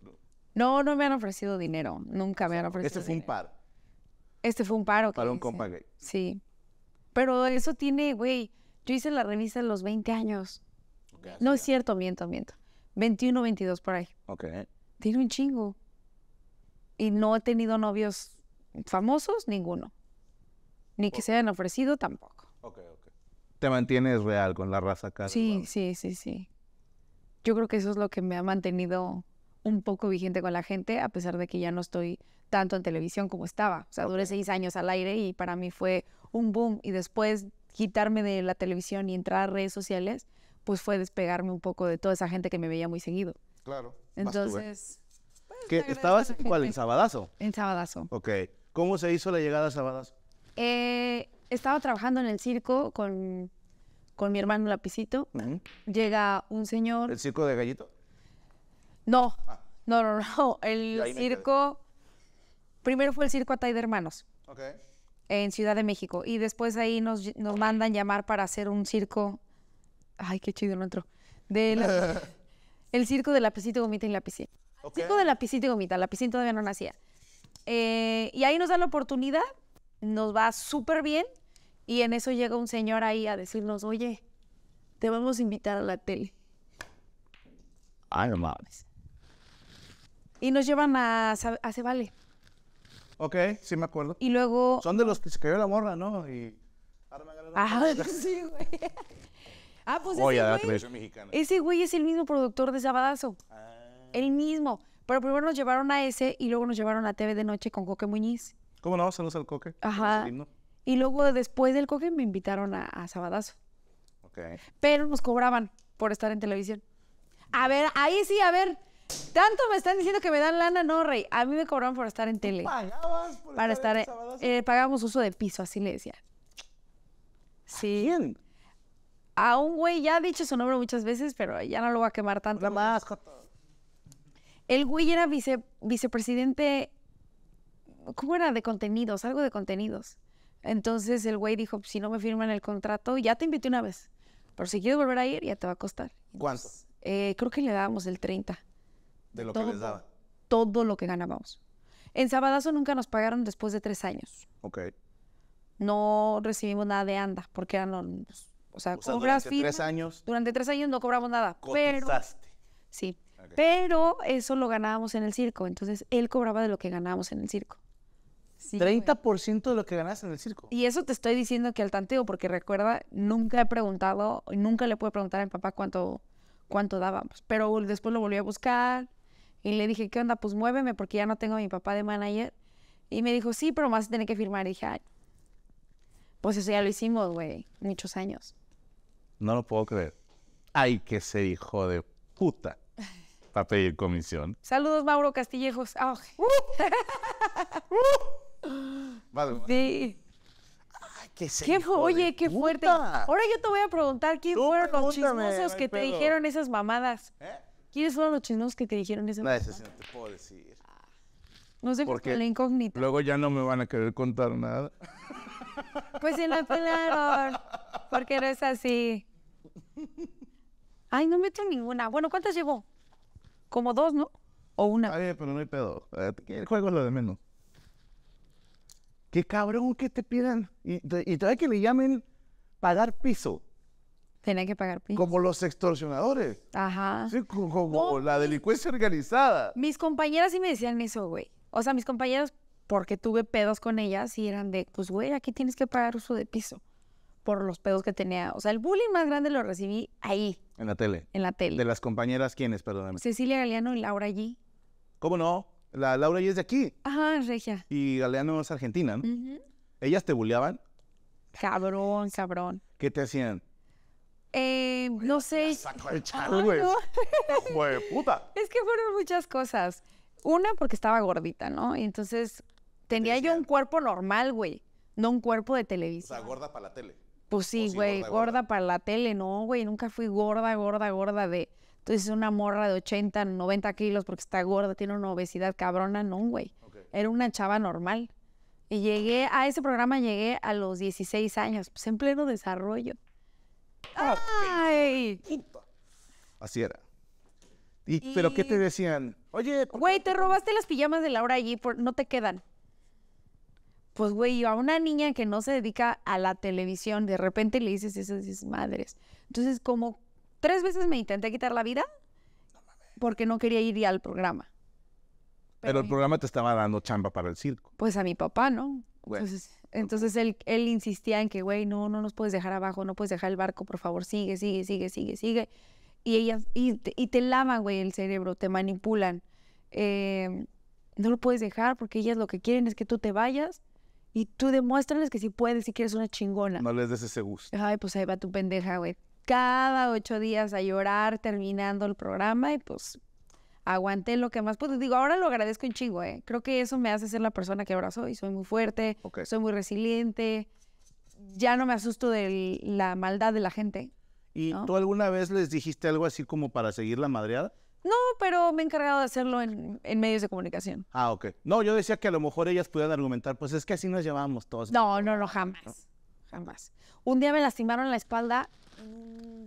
No, no me han ofrecido dinero. Nunca me han ofrecido Este fue un paro. Este fue un paro. Para un compa Sí. Pero eso tiene, güey, yo hice la revista en los 20 años. no es cierto, miento, miento. 21, 22 por ahí. Ok. Tiene un chingo. Y no he tenido novios famosos, ninguno. Ni que se hayan ofrecido tampoco. Ok, ok. Te mantienes real con la raza acá. Sí, sí, sí, sí. Yo creo que eso es lo que me ha mantenido un poco vigente con la gente, a pesar de que ya no estoy tanto en televisión como estaba. O sea, duré seis años al aire y para mí fue un boom. Y después quitarme de la televisión y entrar a redes sociales, pues fue despegarme un poco de toda esa gente que me veía muy seguido. Claro. Entonces... Pues, que ¿Estabas en cuál? ¿En Sabadazo? En Sabadazo. Ok. ¿Cómo se hizo la llegada a Sabadazo? Eh, estaba trabajando en el circo con, mi hermano Lapicito. Llega un señor... ¿El circo de Gallito? No, ah. no, no, no. El circo... Primero fue el circo Atay de Hermanos. Ok en Ciudad de México. Y después ahí nos, nos mandan llamar para hacer un circo Ay, qué chido, no entró. el circo de la lapicito, gomita y lapicín. piscina. Circo de lapicito y gomita, lapicín todavía no nacía. Eh, y ahí nos da la oportunidad, nos va súper bien, y en eso llega un señor ahí a decirnos, oye, te vamos a invitar a la tele. Ay, ah, no mames. Y nos llevan a, a Cebale. Ok, sí me acuerdo. Y luego... Son de los que se cayó la morra, ¿no? Y... sí, güey. Ah, pues ese, güey, es el mismo productor de Sabadazo. Ah. El mismo. Pero primero nos llevaron a ese y luego nos llevaron a TV de Noche con Coque Muñiz. ¿Cómo no? Saludos al Coque. Ajá. Y luego después del Coque me invitaron a, Sabadazo. Ok. Pero nos cobraban por estar en televisión. A ver, ahí sí, a ver. Tanto me están diciendo que me dan lana, no, Rey. A mí me cobraron por estar en tele. ¿Pagabas por para estar, en eh, Pagábamos uso de piso, así le decía. Sí. quién? a un güey, ya ha dicho su nombre muchas veces, pero ya no lo va a quemar tanto. más, El güey era vicepresidente, ¿cómo era? De contenidos, algo de contenidos. Entonces el güey dijo, pues, si no me firman el contrato, ya te invité una vez, pero si quieres volver a ir, ya te va a costar. ¿Cuánto? Eh, creo que le dábamos el 30. ¿De lo que les daba? Todo lo que ganábamos. En Sabadazo nunca nos pagaron después de tres años. Ok. No recibimos nada de ANDA, porque eran los, o sea, durante tres años. Durante tres años no cobramos nada. Pero, sí. Pero eso lo ganábamos en el circo. Entonces él cobraba de lo que ganábamos en el circo. 30% de lo que ganas en el circo. Y eso te estoy diciendo que al tanteo, porque recuerda, nunca he preguntado, nunca le pude preguntar a mi papá cuánto, cuánto dábamos. Pero después lo volví a buscar y le dije, ¿qué onda? Pues muéveme porque ya no tengo a mi papá de manager. Y me dijo, sí, pero más tiene que firmar. Y dije, pues eso ya lo hicimos, güey, muchos años. No lo puedo creer. Ay, que se hijo de puta para pedir comisión. Saludos, Mauro Castillejos. Ah, uh. Vale, Ay, que se ¿Qué, oye, qué puta. fuerte. Ahora yo te voy a preguntar quiénes fueron los chismosos que te dijeron esas mamadas. ¿Eh? ¿Quiénes fueron los chismosos que te dijeron esas no, mamadas? No, sí no te puedo decir. No sé, la incógnita. Luego ya no me van a querer contar nada. Pues si la pelaron. Porque no es así. Ay, no meto ninguna. Bueno, ¿cuántas llevó? Como dos, ¿no? O una. Ay, pero no hay pedo. El juego es lo de menos. Qué cabrón que te pidan. Y, trae que le llamen pagar piso. Tienen que pagar piso. Como los extorsionadores. Ajá. Sí, como, la delincuencia organizada. Mis compañeras sí me decían eso, güey. O sea, mis compañeros porque tuve pedos con ellas y eran de, pues güey, aquí tienes que pagar uso de piso por los pedos que tenía. O sea, el bullying más grande lo recibí ahí. En la tele. En la tele. De las compañeras, ¿quiénes? Perdóname. Cecilia Galeano y Laura G. ¿Cómo no? La Laura G es de aquí. Ajá, Regia. Y Galeano es argentina, ¿no? ¿Ellas te bulleaban? Cabrón, cabrón. ¿Qué te hacían? Eh, no sé. Saco güey. puta. Es que fueron muchas cosas. Una, porque estaba gordita, ¿no? Y entonces Tenía yo un cuerpo normal, güey, no un cuerpo de televisión. O sea, gorda para la tele. Pues sí, güey, gorda, para la tele, no, güey, nunca fui gorda, gorda, gorda de... Entonces una morra de 80, 90 kilos porque está gorda, tiene una obesidad cabrona, no, güey. Era una chava normal. Y llegué a ese programa, llegué a los 16 años, pues en pleno desarrollo. Ah, ¡Ay! Así era. Y, ¿Pero qué te decían? Oye... Güey, te robaste las pijamas de Laura allí, no te quedan. Pues, güey, a una niña que no se dedica a la televisión, de repente le dices esas dices, madres. Entonces, como tres veces me intenté quitar la vida porque no quería ir al programa. Pero, el programa te estaba dando chamba para el circo. Pues a mi papá, ¿no? Entonces, él, él insistía en que, güey, no, no nos puedes dejar abajo, no puedes dejar el barco, por favor, sigue, sigue, sigue, sigue, sigue. Y ellas, y te, y lavan, güey, el cerebro, te manipulan. Eh, no lo puedes dejar porque ellas lo que quieren es que tú te vayas y tú demuéstrales que sí puedes si quieres una chingona. No les des ese gusto. Ay, pues ahí va tu pendeja, güey. Cada ocho días a llorar terminando el programa y pues aguanté lo que más pude. Digo, ahora lo agradezco un chingo, ¿eh? Creo que eso me hace ser la persona que ahora soy. Soy muy fuerte, soy muy resiliente. Ya no me asusto de la maldad de la gente. ¿Y tú alguna vez les dijiste algo así como para seguir la madreada? No, pero me he encargado de hacerlo en, medios de comunicación. Ah, ok. No, yo decía que a lo mejor ellas pudieran argumentar, pues es que así nos llevábamos todos. No, no, no, jamás. Jamás. Un día me lastimaron la espalda. Mm.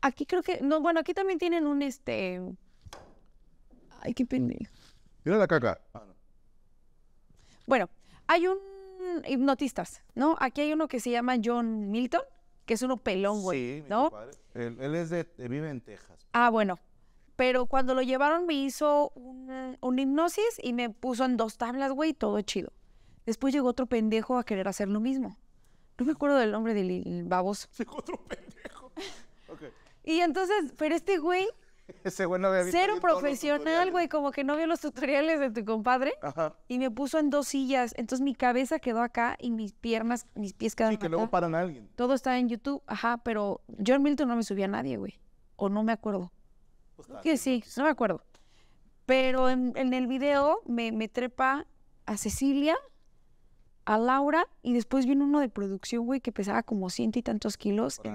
Aquí creo que. No, bueno, aquí también tienen un este. Ay, qué pendejo. Mira la caca. Bueno, hay un hipnotistas, ¿no? Aquí hay uno que se llama John Milton, que es uno pelón, güey. Sí, Él, él, es de. vive en Texas. Ah, bueno pero cuando lo llevaron me hizo un, hipnosis y me puso en dos tablas, güey, todo chido. Después llegó otro pendejo a querer hacer lo mismo. No me acuerdo del nombre del baboso. Llegó otro pendejo. Y entonces, pero este güey ese güey no había visto Cero profesional, güey, como que no vio los tutoriales de tu compadre. Ajá. Y me puso en dos sillas. Entonces mi cabeza quedó acá y mis piernas, mis pies quedaron. Sí, que luego paran a alguien. Todo está en YouTube, ajá, pero John Milton no me subía a nadie, güey. O no me acuerdo que sí, no me acuerdo. Pero en, el video me, trepa a Cecilia, a Laura, y después viene uno de producción, güey, que pesaba como ciento y tantos kilos, y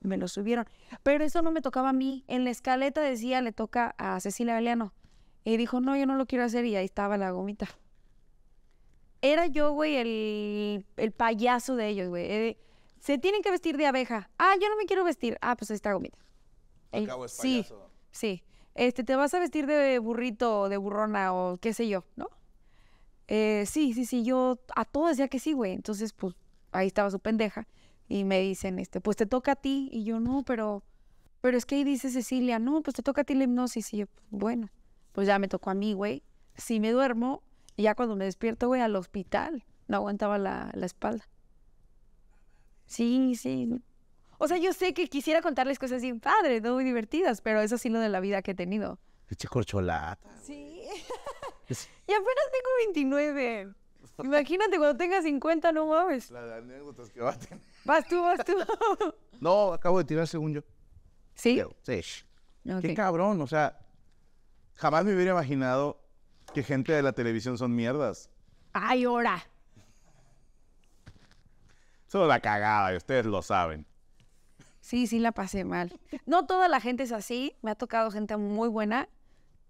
me lo, subieron. Pero eso no me tocaba a mí. En la escaleta decía, le toca a Cecilia Galeano. Y dijo, no, yo no lo quiero hacer, y ahí estaba la gomita. Era yo, güey, el, el payaso de ellos, güey. Eh, se tienen que vestir de abeja. Ah, yo no me quiero vestir. Ah, pues ahí está la gomita. Sí. Sí. Este, te vas a vestir de burrito o de burrona o qué sé yo, ¿no? Eh, sí, sí, sí, yo a todo decía que sí, güey. Entonces, pues ahí estaba su pendeja. Y me dicen, este, pues te toca a ti. Y yo, no, pero, pero es que ahí dice Cecilia, no, pues te toca a ti la hipnosis. Y yo, bueno, pues ya me tocó a mí, güey. Si me duermo, ya cuando me despierto, güey, al hospital. No aguantaba la, la espalda. Sí, sí. O sea, yo sé que quisiera contarles cosas bien padres, no muy divertidas, pero eso sí lo de la vida que he tenido. Eche corcholata. Sí. y apenas tengo 29. Imagínate cuando tengas 50, no mames. Las anécdotas que va a tener. Vas tú, vas tú. no, acabo de tirar según yo. ¿Sí? Sí. Qué cabrón, o sea, jamás me hubiera imaginado que gente de la televisión son mierdas. Ay, ahora. Solo la cagada, y ustedes lo saben. Sí, sí la pasé mal. No toda la gente es así. Me ha tocado gente muy buena.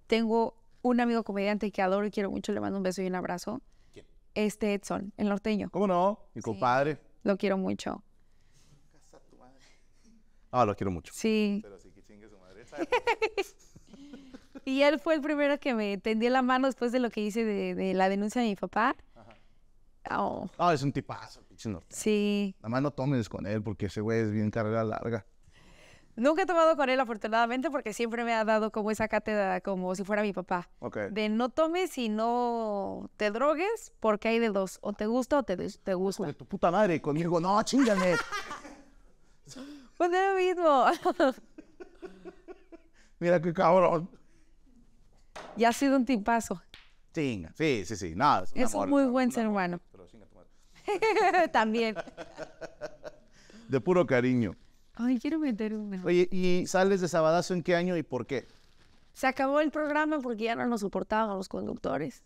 Tengo un amigo comediante que adoro y quiero mucho. Le mando un beso y un abrazo. ¿Quién? Este Edson, el norteño. ¿Cómo no? Mi compadre. lo quiero mucho. Ah, lo quiero mucho. Sí. y él fue el primero que me tendió la mano después de lo que hice de la denuncia de mi papá. Ah, No, es un tipazo, pinche Sí. Nada más no tomes con él porque ese güey es bien carrera larga. Nunca he tomado con él, afortunadamente, porque siempre me ha dado como esa cátedra, como si fuera mi papá. De no tomes y no te drogues, porque hay de dos. O te gusta o te, gusta. de tu puta madre, conmigo, no, chingame. pues mismo. Mira qué cabrón. Ya ha sido un tipazo. Chinga, sí, sí, sí. es, un, muy buen ser humano. También. De puro cariño. Ay, quiero meter uno. Oye, ¿y sales de Sabadazo en qué año y por qué? Se acabó el programa porque ya no nos soportaban a los conductores.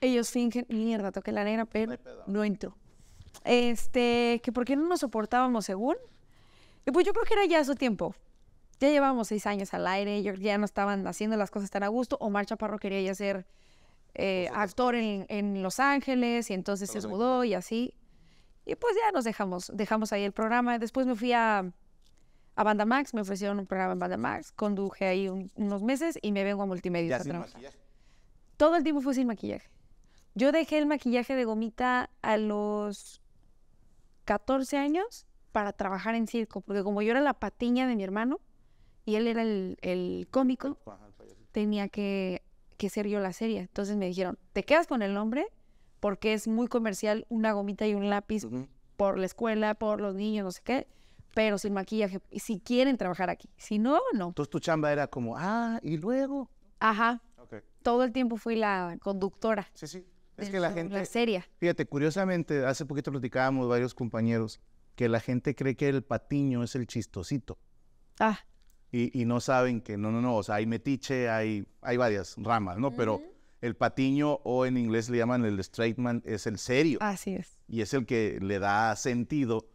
Ellos fingen, mierda, toqué la negra, pero no entro. Este, que por qué no nos soportábamos según. pues yo creo que era ya su tiempo. Ya llevábamos seis años al aire, ya no estaban haciendo las cosas tan a gusto. marcha parro quería ya ser eh, actor en, Los Ángeles y entonces se mudó y así. Y pues ya nos dejamos, dejamos ahí el programa. Después me fui a, a Banda Max, me ofrecieron un programa en Banda Max, conduje ahí unos meses y me vengo a multimedia. Todo el tiempo fue sin maquillaje. Yo dejé el maquillaje de gomita a los 14 años para trabajar en circo, porque como yo era la patiña de mi hermano y él era el, el cómico, tenía que que ser yo la serie. Entonces me dijeron, ¿te quedas con el nombre? Porque es muy comercial una gomita y un lápiz por la escuela, por los niños, no sé qué, pero sin maquillaje, si quieren trabajar aquí. Si no, no. Entonces tu chamba era como, ah, y luego. Ajá. Todo el tiempo fui la conductora. Sí, sí. Es que la gente... La serie. Fíjate, curiosamente, hace poquito platicábamos varios compañeros que la gente cree que el patiño es el chistosito. Ah y, no saben que no, no, no, o sea, hay metiche, hay, hay varias ramas, ¿no? Pero el patiño o en inglés le llaman el straight man es el serio. Así es. Y es el que le da sentido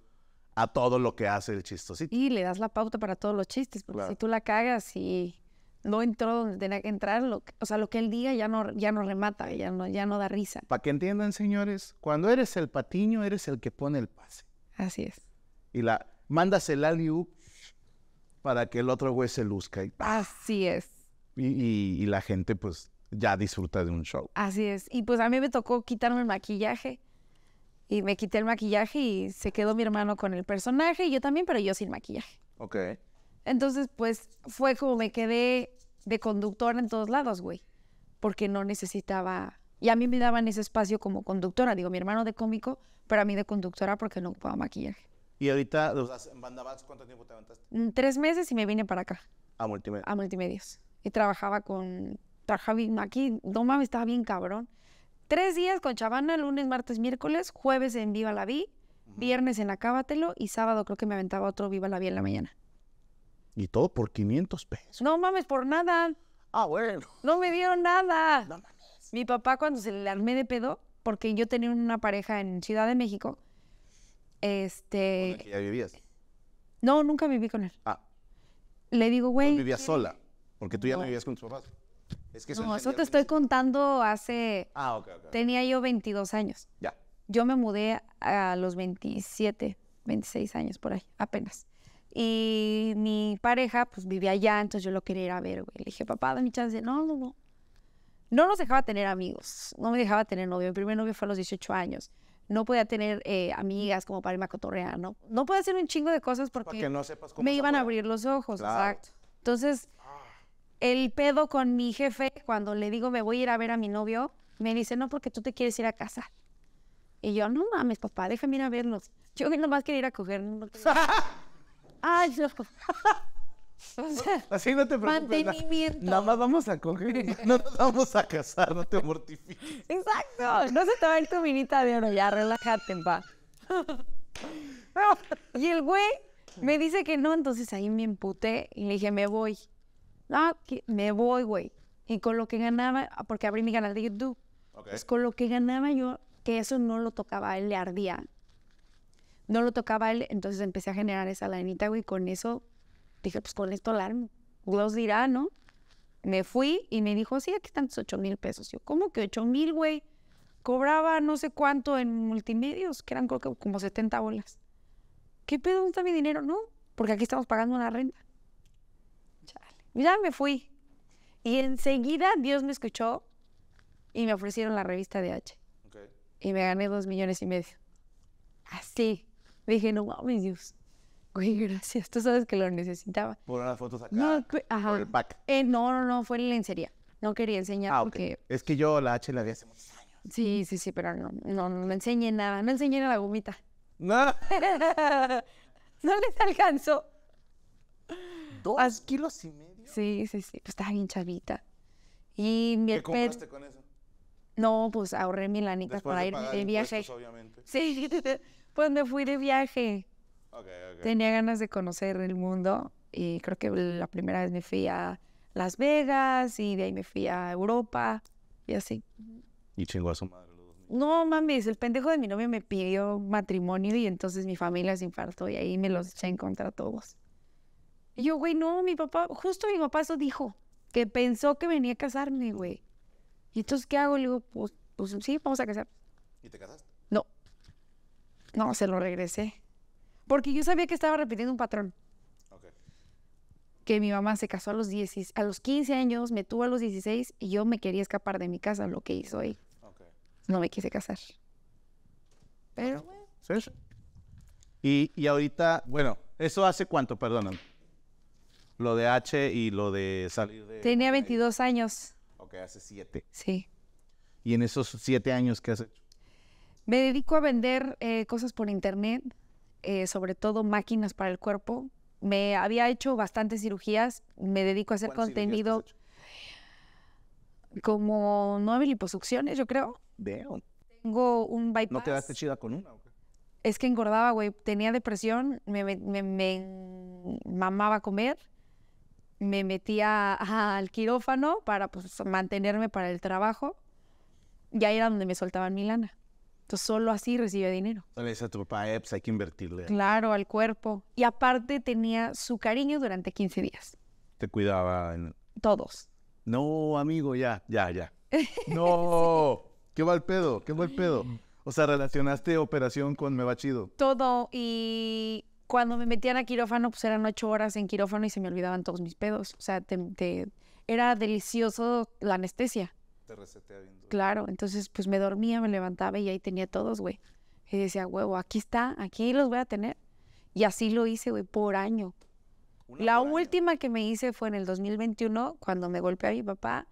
a todo lo que hace el chistosito. Y le das la pauta para todos los chistes, porque si tú la cagas y no entró donde tenía que entrar, lo, o sea, lo que él diga ya no, ya no remata, ya no, ya no da risa. Para que entiendan, señores, cuando eres el patiño, eres el que pone el pase. Así es. Y la mandas el aliú para que el otro güey se luzca. Así es. Y, y, la gente pues ya disfruta de un show. Así es. Y pues a mí me tocó quitarme el maquillaje. Y me quité el maquillaje y se quedó mi hermano con el personaje y yo también, pero yo sin maquillaje. Ok. Entonces, pues fue como me quedé de conductora en todos lados, güey. Porque no necesitaba. Y a mí me daban ese espacio como conductora. Digo, mi hermano de cómico, pero a mí de conductora porque no ocupaba maquillaje. Y ahorita, en Bandabats, ¿cuánto tiempo te aventaste? Mm, tres meses y me vine para acá. A multimedia. A multimedios. Y trabajaba con. Trabajaba aquí, no mames, estaba bien cabrón. Tres días con Chavana, lunes, martes, miércoles, jueves en Viva la Vi, viernes en Acábatelo y sábado creo que me aventaba otro Viva la Vi en la mañana. Y todo por 500 pesos. No mames, por nada. Ah, bueno. No me dieron nada. No mames. Mi papá, cuando se le armé de pedo, porque yo tenía una pareja en Ciudad de México, este. ya vivías? No, nunca viví con él. Ah. Le digo, güey. ¿No pues sola? Porque tú ya no, vivías con tus papás. Es que eso no, eso te estoy contando hace. Ah, ok, ok. Tenía yo 22 años. Ya. Yo me mudé a los 27, 26 años por ahí, apenas. Y mi pareja, pues vivía allá, entonces yo lo quería ir a ver, güey. Le dije, papá, dame mi chance. No, no, no. No nos dejaba tener amigos, no me dejaba tener novio. Mi primer novio fue a los 18 años no podía tener eh, amigas como para irme ¿no? No podía hacer un chingo de cosas porque no me iban a abrir los ojos, exacto. Entonces, el pedo con mi jefe, cuando le digo me voy a ir a ver a mi novio, me dice, no, porque tú te quieres ir a casa. Y yo, no mames, papá, déjame ir a verlos. Yo nomás quería ir a coger. Ay, Ay, así no te preocupes. Mantenimiento. Nada, más vamos a coger, no nos vamos a casar, no te mortifiques. Exacto, no se te va a ir tu minita de oro, ya relájate, pa. Y el güey me dice que no, entonces ahí me emputé y le dije, me voy. No, me voy, güey. Y con lo que ganaba, porque abrí mi canal de YouTube, es pues con lo que ganaba yo, que eso no lo tocaba, él le ardía. No lo tocaba él, entonces empecé a generar esa lanita, güey, con eso Dije, pues con esto alarmo. Dios dirá, ¿no? Me fui y me dijo, sí, aquí están tus 8 mil pesos. Yo, ¿cómo que 8 mil, güey? Cobraba no sé cuánto en multimedios, que eran creo que como 70 bolas. ¿Qué pedo? está mi dinero? No, porque aquí estamos pagando una renta. Chale. Ya me fui. Y enseguida Dios me escuchó y me ofrecieron la revista de H. Y me gané dos millones y medio. Así. Dije, no mames, Dios güey, gracias, tú sabes que lo necesitaba. Por las fotos acá. No, Por el pack. Eh, no, no, no, fue en lencería. No quería enseñar ah, porque... Es que yo la H la vi hace muchos años. Sí, sí, sí, pero no, no, enseñé nada, no enseñé a la gomita. No. no les alcanzó. ¿Dos kilos y medio? Sí, sí, sí, pues estaba bien chavita. Y mi ¿Qué compraste con eso? No, pues ahorré mi lanita para ir de viaje. Obviamente. Sí, pues me fui de viaje Tenía ganas de conocer el mundo y creo que la primera vez me fui a Las Vegas y de ahí me fui a Europa y así. Y chingó a su madre. No mames, el pendejo de mi novio me pidió matrimonio y entonces mi familia se infartó y ahí me los eché en contra todos. Y yo, güey, no, mi papá, justo mi papá eso dijo, que pensó que venía a casarme, güey. Y entonces, ¿qué hago? Le digo, pues, pues sí, vamos a casar. ¿Y te casaste? No. No, se lo regresé. Porque yo sabía que estaba repitiendo un patrón. Que mi mamá se casó a los, a los 15 años, me tuvo a los 16 y yo me quería escapar de mi casa, lo que hizo ahí, No me quise casar. Pero Sí, Y, ahorita, bueno, ¿eso hace cuánto, perdóname? Lo de H y lo de salir de... Tenía 22 años. Ok, hace 7. Sí. ¿Y en esos 7 años qué has hecho? Me dedico a vender eh, cosas por internet. Eh, sobre todo máquinas para el cuerpo. Me había hecho bastantes cirugías, me dedico a hacer contenido como nueve liposucciones, yo creo. Veo. Tengo un bypass. ¿No te chida con una? Es que engordaba, güey. Tenía depresión, me, mamaba a comer, me metía al quirófano para pues, mantenerme para el trabajo. Y ahí era donde me soltaban mi lana. Entonces solo así recibe dinero. a tu papá, eh, pues, hay que invertirle. Claro, al cuerpo. Y aparte tenía su cariño durante 15 días. Te cuidaba. En... Todos. No, amigo, ya, ya, ya. No, qué va el pedo, qué va el pedo. O sea, relacionaste operación con me va chido. Todo y cuando me metían a quirófano, pues eran ocho horas en quirófano y se me olvidaban todos mis pedos. O sea, te, era delicioso la anestesia. Te Claro, entonces pues me dormía, me levantaba y ahí tenía todos, güey. Y decía, huevo, aquí está, aquí los voy a tener. Y así lo hice, güey, por año. la última que me hice fue en el 2021, cuando me golpeé a mi papá.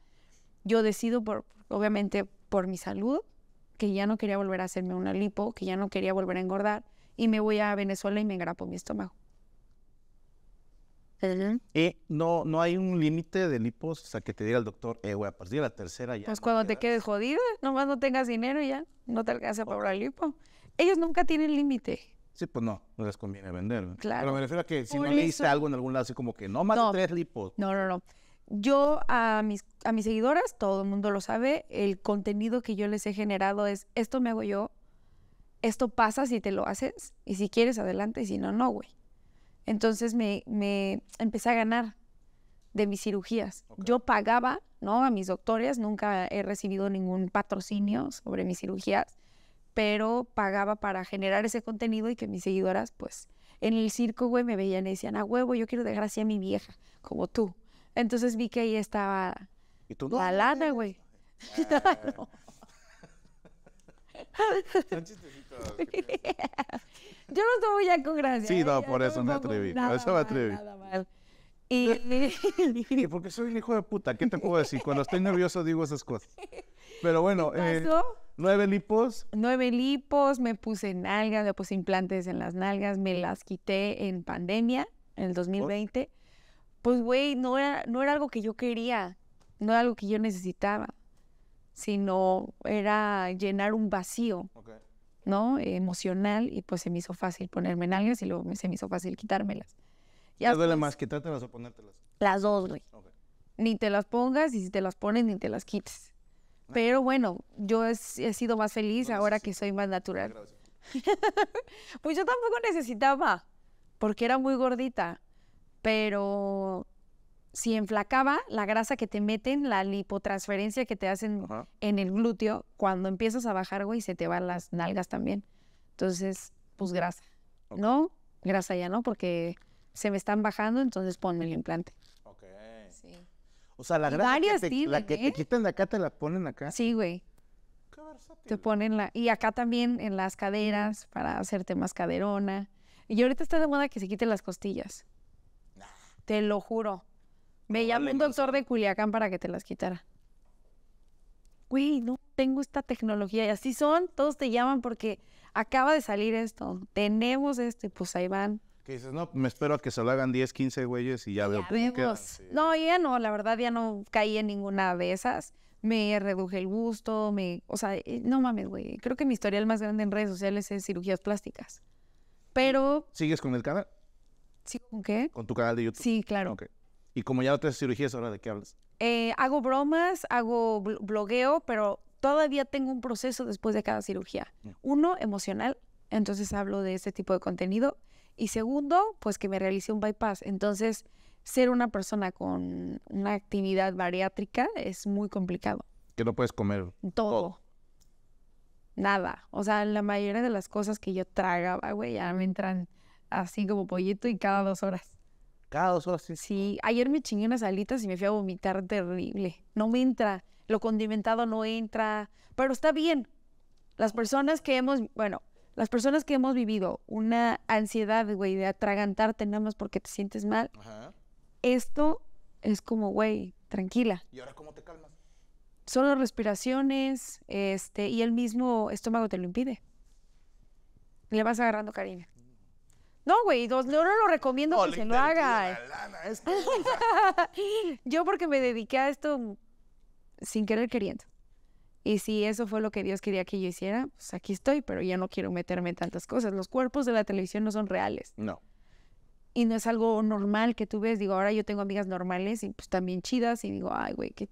Yo decido, por, obviamente, por mi salud, que ya no quería volver a hacerme una lipo, que ya no quería volver a engordar. Y me voy a Venezuela y me engrapo mi estómago. Y eh, no, no hay un límite de lipos, o sea, que te diga el doctor, eh, güey, a partir de la tercera ya. Pues cuando te quedes jodida, nomás no tengas dinero y ya, no te alcanza a para el lipo. Ellos nunca tienen límite. Sí, pues no, no les conviene vender. Claro. Pero me refiero a que si no leíste algo en algún lado, así como que no tres lipos. No, no, no. Yo a mis, a mis seguidoras, todo el mundo lo sabe, el contenido que yo les he generado es, esto me hago yo, esto pasa si te lo haces, y si quieres, adelante, y si no, no, güey. Entonces me, empecé a ganar de mis cirugías. Yo pagaba, ¿no? A mis doctores, nunca he recibido ningún patrocinio sobre mis cirugías, pero pagaba para generar ese contenido y que mis seguidoras, pues, en el circo, güey, me veían y decían, a huevo, yo quiero dejar así a mi vieja, como tú. Entonces vi que ahí estaba la lana, güey. Ah. Yo los tomo ya con gracia. Sí, no, por eso me atreví. Por eso me atreví. Y, y, porque soy un hijo de puta, ¿qué te puedo decir? Cuando estoy nervioso digo esas cosas. Pero bueno, eh, nueve lipos. Nueve lipos, me puse nalgas, me puse implantes en las nalgas, me las quité en pandemia, en el 2020. Pues, güey, no era, no era algo que yo quería, no era algo que yo necesitaba sino era llenar un vacío, ¿no? Emocional, y pues se me hizo fácil ponerme nalgas y luego se me hizo fácil quitármelas. ¿Te duele más quitártelas o ponértelas? Las dos, güey. Ni te las pongas y si te las pones, ni te las quites. Ah. Pero bueno, yo he, sido más feliz pues, ahora que soy más natural. pues yo tampoco necesitaba, porque era muy gordita. Pero si enflacaba la grasa que te meten, la lipotransferencia que te hacen en el glúteo, cuando empiezas a bajar, güey, se te van las nalgas también. Entonces, pues grasa. No, grasa ya no, porque se me están bajando, entonces ponme el implante. Ok. Sí. O sea, la grasa que, la que te ¿eh? quitan de acá te la ponen acá. Sí, güey. Qué Te ponen la y acá también en las caderas para hacerte más caderona. Y ahorita está de moda que se quiten las costillas. Te lo juro. Me llamó un doctor de Culiacán para que te las quitara. Güey, no tengo esta tecnología. Y así son, todos te llaman porque acaba de salir esto. Tenemos este, pues ahí van. Que dices, no, me espero a que se lo hagan 10, 15 güeyes y ya, ya veo quedan, No, ya no, la verdad ya no caí en ninguna de esas. Me reduje el gusto, me. O sea, eh, no mames, güey. Creo que mi historial más grande en redes sociales es cirugías plásticas. Pero. ¿Sigues con el canal? ¿Sigo con qué? ¿Con tu canal de YouTube? Sí, claro. Y como ya otras cirugías, ¿ahora de qué hablas? Eh, hago bromas, hago blogueo, pero todavía tengo un proceso después de cada cirugía. Mm. Uno, emocional, entonces hablo de ese tipo de contenido. Y segundo, pues que me realicé un bypass. Entonces, ser una persona con una actividad bariátrica es muy complicado. ¿Qué no puedes comer. Todo. Nada. O sea, la mayoría de las cosas que yo tragaba, güey, ya me entran así como pollito y cada dos horas. Sí, ayer me chingué unas alitas y me fui a vomitar terrible. No me entra, lo condimentado no entra, pero está bien. Las personas que hemos, bueno, las personas que hemos vivido una ansiedad, güey, de atragantarte nada más porque te sientes mal, esto es como, güey, tranquila. ¿Y ahora cómo te calmas? Solo respiraciones, este, y el mismo estómago te lo impide. Le vas agarrando cariño. No, güey, no, no lo recomiendo que se lo haga. Yo porque me dediqué a esto sin querer queriendo. Y si eso fue lo que Dios quería que yo hiciera, pues aquí estoy, pero ya no quiero meterme en tantas cosas. Los cuerpos de la televisión no son reales. No. Y no es algo normal que tú ves. Digo, ahora yo tengo amigas normales y pues también chidas y digo, ay, güey, que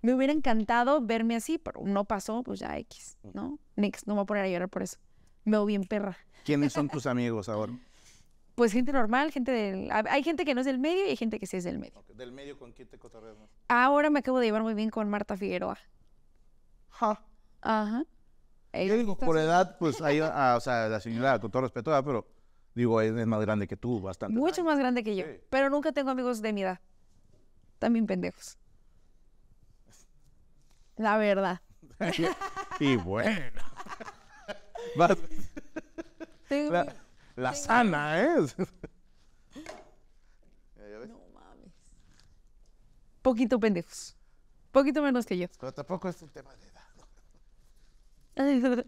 me hubiera encantado verme así, pero no pasó, pues ya X, mm. ¿no? Next, no me voy a poner a llorar por eso. Me veo bien perra. ¿Quiénes son tus amigos ahora? Pues gente normal, gente del... Hay gente que no es del medio y hay gente que sí es del medio. ¿Del medio con quién te Ahora me acabo de llevar muy bien con Marta Figueroa. Ajá. Ajá. Yo digo, por edad, pues ahí, ah, o sea, la señora, con todo respeto, pero digo, es, más grande que tú, bastante. Mucho más grande que yo. Pero nunca tengo amigos de mi edad. También pendejos. La verdad. y bueno. La sana, ¿eh? no mames. Poquito pendejos. Poquito menos que yo. Pero tampoco es un tema de edad.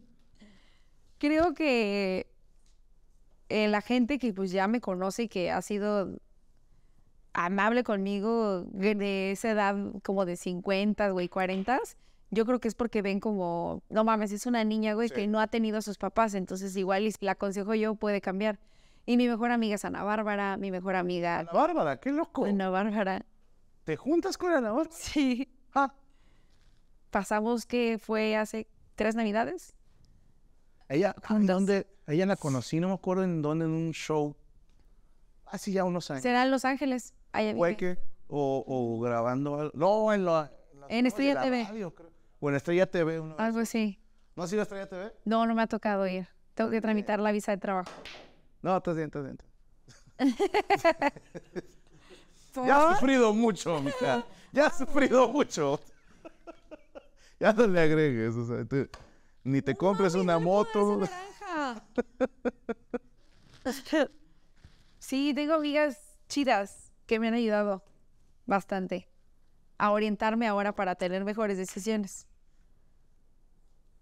Creo que eh, la gente que pues, ya me conoce y que ha sido amable conmigo de esa edad como de 50, güey, 40, yo creo que es porque ven como, no mames, es una niña, güey, que no ha tenido a sus papás, entonces igual la aconsejo yo, puede cambiar. Y mi mejor amiga es Ana Bárbara, mi mejor amiga. Ana Bárbara, qué loco. Ana Bárbara. ¿Te juntas con Ana Bárbara? Sí. Ah. Pasamos que fue hace tres navidades. Ella, ah, ¿dónde? Ella la conocí, no me acuerdo en dónde, en un show. Hace ya unos años. Será en Los Ángeles. o, o, grabando. No, en la. En, Radio, creo o en Estrella TV. Ah, Algo así. ¿No has ido a Estrella TV? No, no me ha tocado ir. Tengo que tramitar la visa de trabajo. No, estás bien, estás bien. ya has sufrido mucho, mija. Ya has sufrido mucho. ya no le agregues. ni te no, compres una moto. sí, tengo amigas chidas que me han ayudado bastante a orientarme ahora para tener mejores decisiones.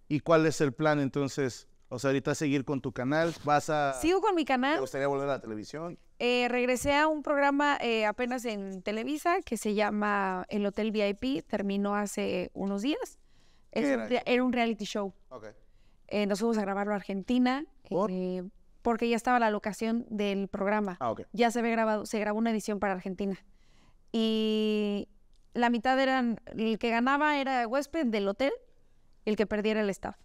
¿Y cuál es el plan entonces? O sea, ahorita seguir con tu canal, vas a... Sigo con mi canal. ¿Te gustaría volver a la televisión? Eh, regresé a un programa eh, apenas en Televisa que se llama El Hotel VIP, terminó hace unos días. era? Un, reality show. Okay. Eh, nos fuimos a grabarlo a Argentina porque ya estaba la locación del programa. Ah, okay. Ya se había grabado, se grabó una edición para Argentina. Y la mitad eran, el que ganaba era huésped del hotel el que perdiera el staff.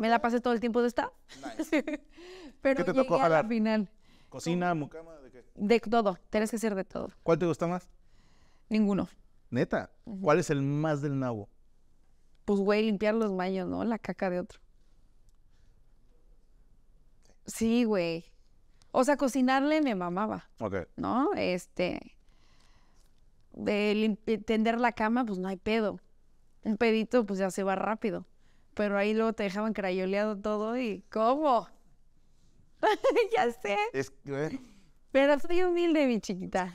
Me la pasé todo el tiempo de staff. Nice. Pero ¿Qué te tocó a final. ¿Cocina, mucama? ¿De qué? De todo. Tienes que ser de todo. ¿Cuál te gusta más? Ninguno. ¿Neta? ¿Cuál es el más del nabo? Pues, güey, limpiar los baños, ¿no? La caca de otro. Sí, güey. O sea, cocinarle me mamaba. Ok. ¿No? Este. De tender la cama, pues no hay pedo un pedito pues ya se va rápido. Pero ahí luego te dejaban crayoleado todo y ¿cómo? ya sé. Pero soy humilde, mi chiquita.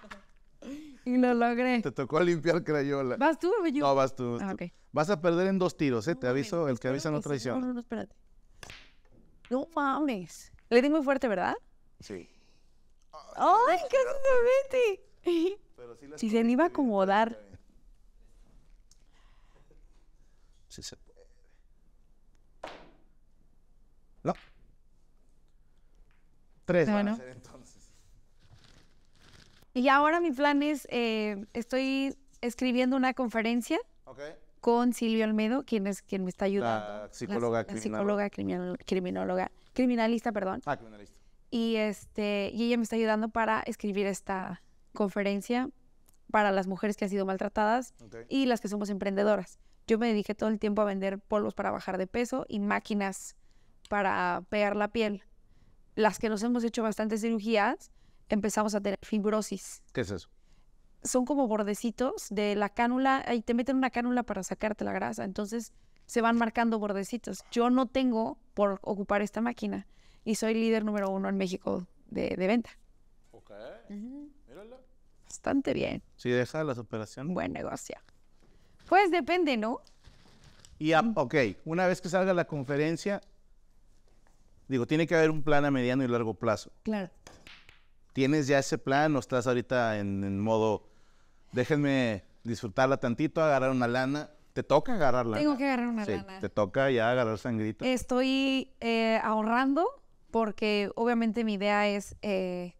y lo logré. Te tocó limpiar crayola. ¿Vas tú o No, vas tú. Ah, vas a perder en dos tiros, ¿eh? te aviso, el que avisa no traiciona. No, no, no, espérate. No mames. Le di muy fuerte, ¿verdad? Sí. ¡Ay, qué se mete! Pero sí, Si se iba a acomodar. Si se puede. No. Tres van a entonces. Y ahora mi plan es, eh, estoy escribiendo una conferencia con Silvio Almedo, quien es quien me está ayudando. La psicóloga, criminal, criminóloga, criminalista, perdón. Ah, criminalista. Y este, y ella me está ayudando para escribir esta conferencia para las mujeres que han sido maltratadas y las que somos emprendedoras. Yo me dediqué todo el tiempo a vender polvos para bajar de peso y máquinas para pegar la piel. Las que nos hemos hecho bastantes cirugías, empezamos a tener fibrosis. ¿Qué es eso? Son como bordecitos de la cánula, y te meten una cánula para sacarte la grasa, entonces se van marcando bordecitos. Yo no tengo por ocupar esta máquina y soy líder número uno en México de, venta. Ok. Bastante bien. Sí, deja las operaciones. Buen negocio. Pues depende, ¿no? Y, ok, una vez que salga la conferencia, digo, tiene que haber un plan a mediano y largo plazo. Claro. ¿Tienes ya ese plan o estás ahorita en, modo, déjenme disfrutarla tantito, agarrar una lana? Te toca agarrar lana. Tengo que agarrar una lana. sí, Te toca ya agarrar sangrito? Estoy eh, ahorrando porque obviamente mi idea es, eh,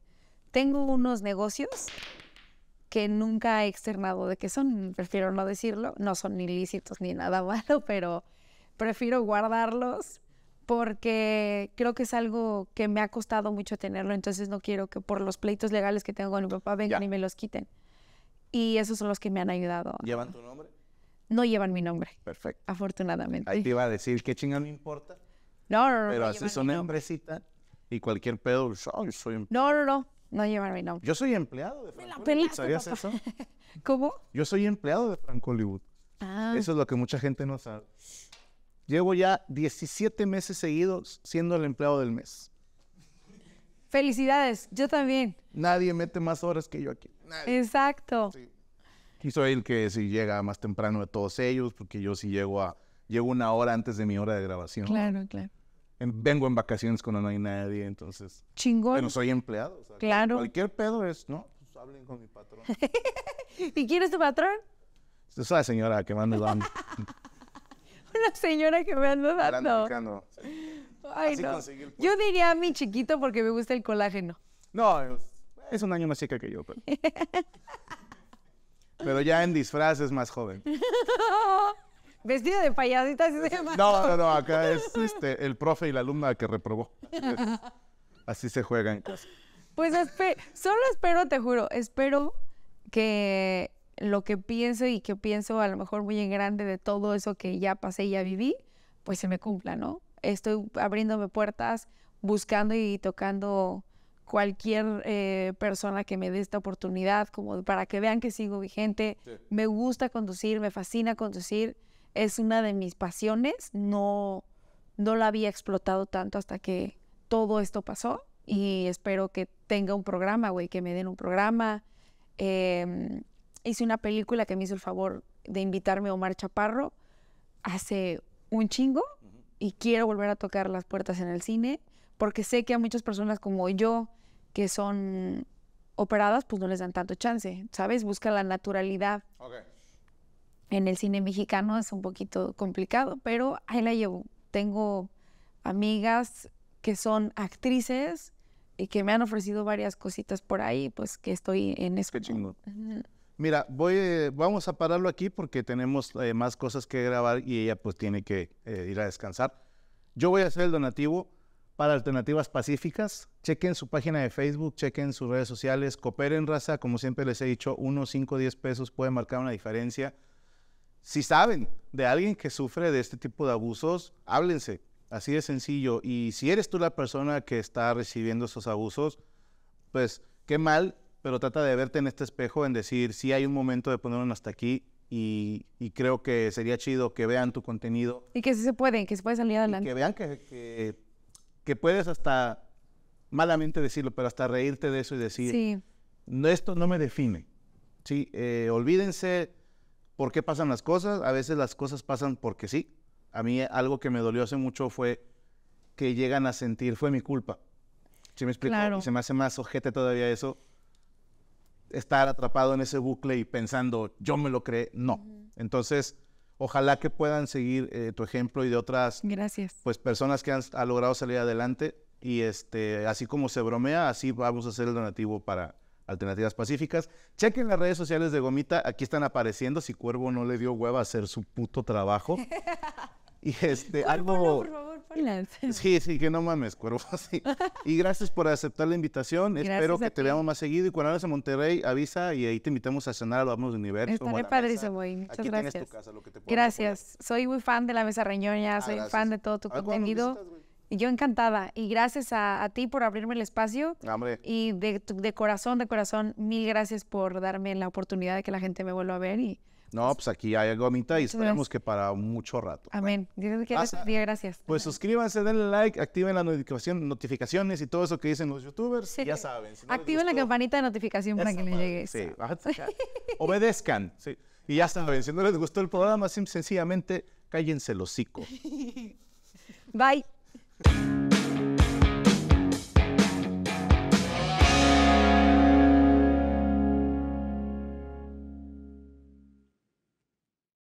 tengo unos negocios que nunca he externado de que son, prefiero no decirlo, no son ilícitos ni nada malo, pero prefiero guardarlos porque creo que es algo que me ha costado mucho tenerlo, entonces no quiero que por los pleitos legales que tengo con mi papá vengan y me los quiten. Y esos son los que me han ayudado. ¿Llevan tu nombre? No llevan mi nombre. Perfecto. Afortunadamente. Ahí te iba a decir, ¿qué chinga importa? No, no, no. Pero no, son una hombrecita y cualquier pedo, soy No, no, no. No llevar mi nombre. Yo soy empleado de Frank Hollywood. ¿Sabías eso? ¿Cómo? Yo soy empleado de Frank Hollywood. Ah. Eso es lo que mucha gente no sabe. Llevo ya 17 meses seguidos siendo el empleado del mes. Felicidades, yo también. Nadie mete más horas que yo aquí. Exacto. Y soy el que si llega más temprano de todos ellos, porque yo sí llego a llego una hora antes de mi hora de grabación. Claro, claro vengo en vacaciones cuando no hay nadie, entonces. Chingón. Pero soy empleado. O sea, claro. Cualquier pedo es, ¿no? Pues, hablen con mi patrón. ¿Y quién es tu patrón? Es la señora que me anda dando. Una señora que me anda dando. Ay, no. yo diría a mi chiquito porque me gusta el colágeno. No, es, es un año más chica que yo. Pero, pero ya en disfraz es más joven. Vestida de payasita, así se eh, llama. No, no, no, acá es este, el profe y la alumna que reprobó. Así, se juega en casa. Pues solo espero, te juro, espero que lo que pienso y que pienso a lo mejor muy en grande de todo eso que ya pasé y ya viví, pues se me cumpla, ¿no? Estoy abriéndome puertas, buscando y tocando cualquier eh, persona que me dé esta oportunidad, como para que vean que sigo vigente. Me gusta conducir, me fascina conducir es una de mis pasiones, no, no la había explotado tanto hasta que todo esto pasó y espero que tenga un programa, güey, que me den un programa. Em, hice una película que me hizo el favor de invitarme Omar Chaparro hace un chingo y quiero volver a tocar las puertas en el cine porque sé que a muchas personas como yo que son operadas pues no les dan tanto chance, ¿sabes? Busca la naturalidad en el cine mexicano es un poquito complicado, pero ahí la llevo. Tengo amigas que son actrices y que me han ofrecido varias cositas por ahí, pues que estoy en eso. Qué Mira, voy, eh, vamos a pararlo aquí porque tenemos eh, más cosas que grabar y ella pues tiene que eh, ir a descansar. Yo voy a hacer el donativo para Alternativas Pacíficas. Chequen su página de Facebook, chequen sus redes sociales, cooperen raza, como siempre les he dicho, unos 5, 10 pesos puede marcar una diferencia si saben de alguien que sufre de este tipo de abusos, háblense. Así de sencillo. Y si eres tú la persona que está recibiendo esos abusos, pues qué mal, pero trata de verte en este espejo, en decir, sí hay un momento de ponerlo hasta aquí y, creo que sería chido que vean tu contenido. Y que sí se puede, que se puede salir adelante. que vean que, puedes hasta, malamente decirlo, pero hasta reírte de eso y decir, sí. no, esto no me define. Sí, eh, olvídense por qué pasan las cosas. A veces las cosas pasan porque sí. A mí algo que me dolió hace mucho fue que llegan a sentir fue mi culpa. Si me explico? se me hace más ojete todavía eso. Estar atrapado en ese bucle y pensando, yo me lo creé. No. Entonces, ojalá que puedan seguir eh, tu ejemplo y de otras Gracias. pues personas que han logrado salir adelante. Y este, así como se bromea, así vamos a hacer el donativo para alternativas pacíficas. Chequen las redes sociales de Gomita, aquí están apareciendo si Cuervo no le dio hueva a hacer su puto trabajo. Y este, algo... por favor, Sí, sí, que no mames, Cuervo. Y gracias por aceptar la invitación. Espero que te veamos más seguido. Y cuando vayas a Monterrey, avisa y ahí te invitamos a cenar a los Amos de Universo. padrísimo, Muchas gracias. gracias. Soy muy fan de la Mesa Reñoña, ah, soy fan de todo tu contenido. Yo encantada y gracias a, ti por abrirme el espacio. Hombre. Y de, corazón, de corazón, mil gracias por darme la oportunidad de que la gente me vuelva a ver. y No, pues, aquí hay gomita y esperemos que para mucho rato. Amén. Dios te diga ah, gracias. Pues suscríbanse, denle like, activen las notificación, notificaciones y todo eso que dicen los youtubers. Ya saben. activen la campanita de notificación para que les llegue. Sí, obedezcan. Y ya saben, si no les gustó el programa, sencillamente cállense el hocico. Bye. Thank you.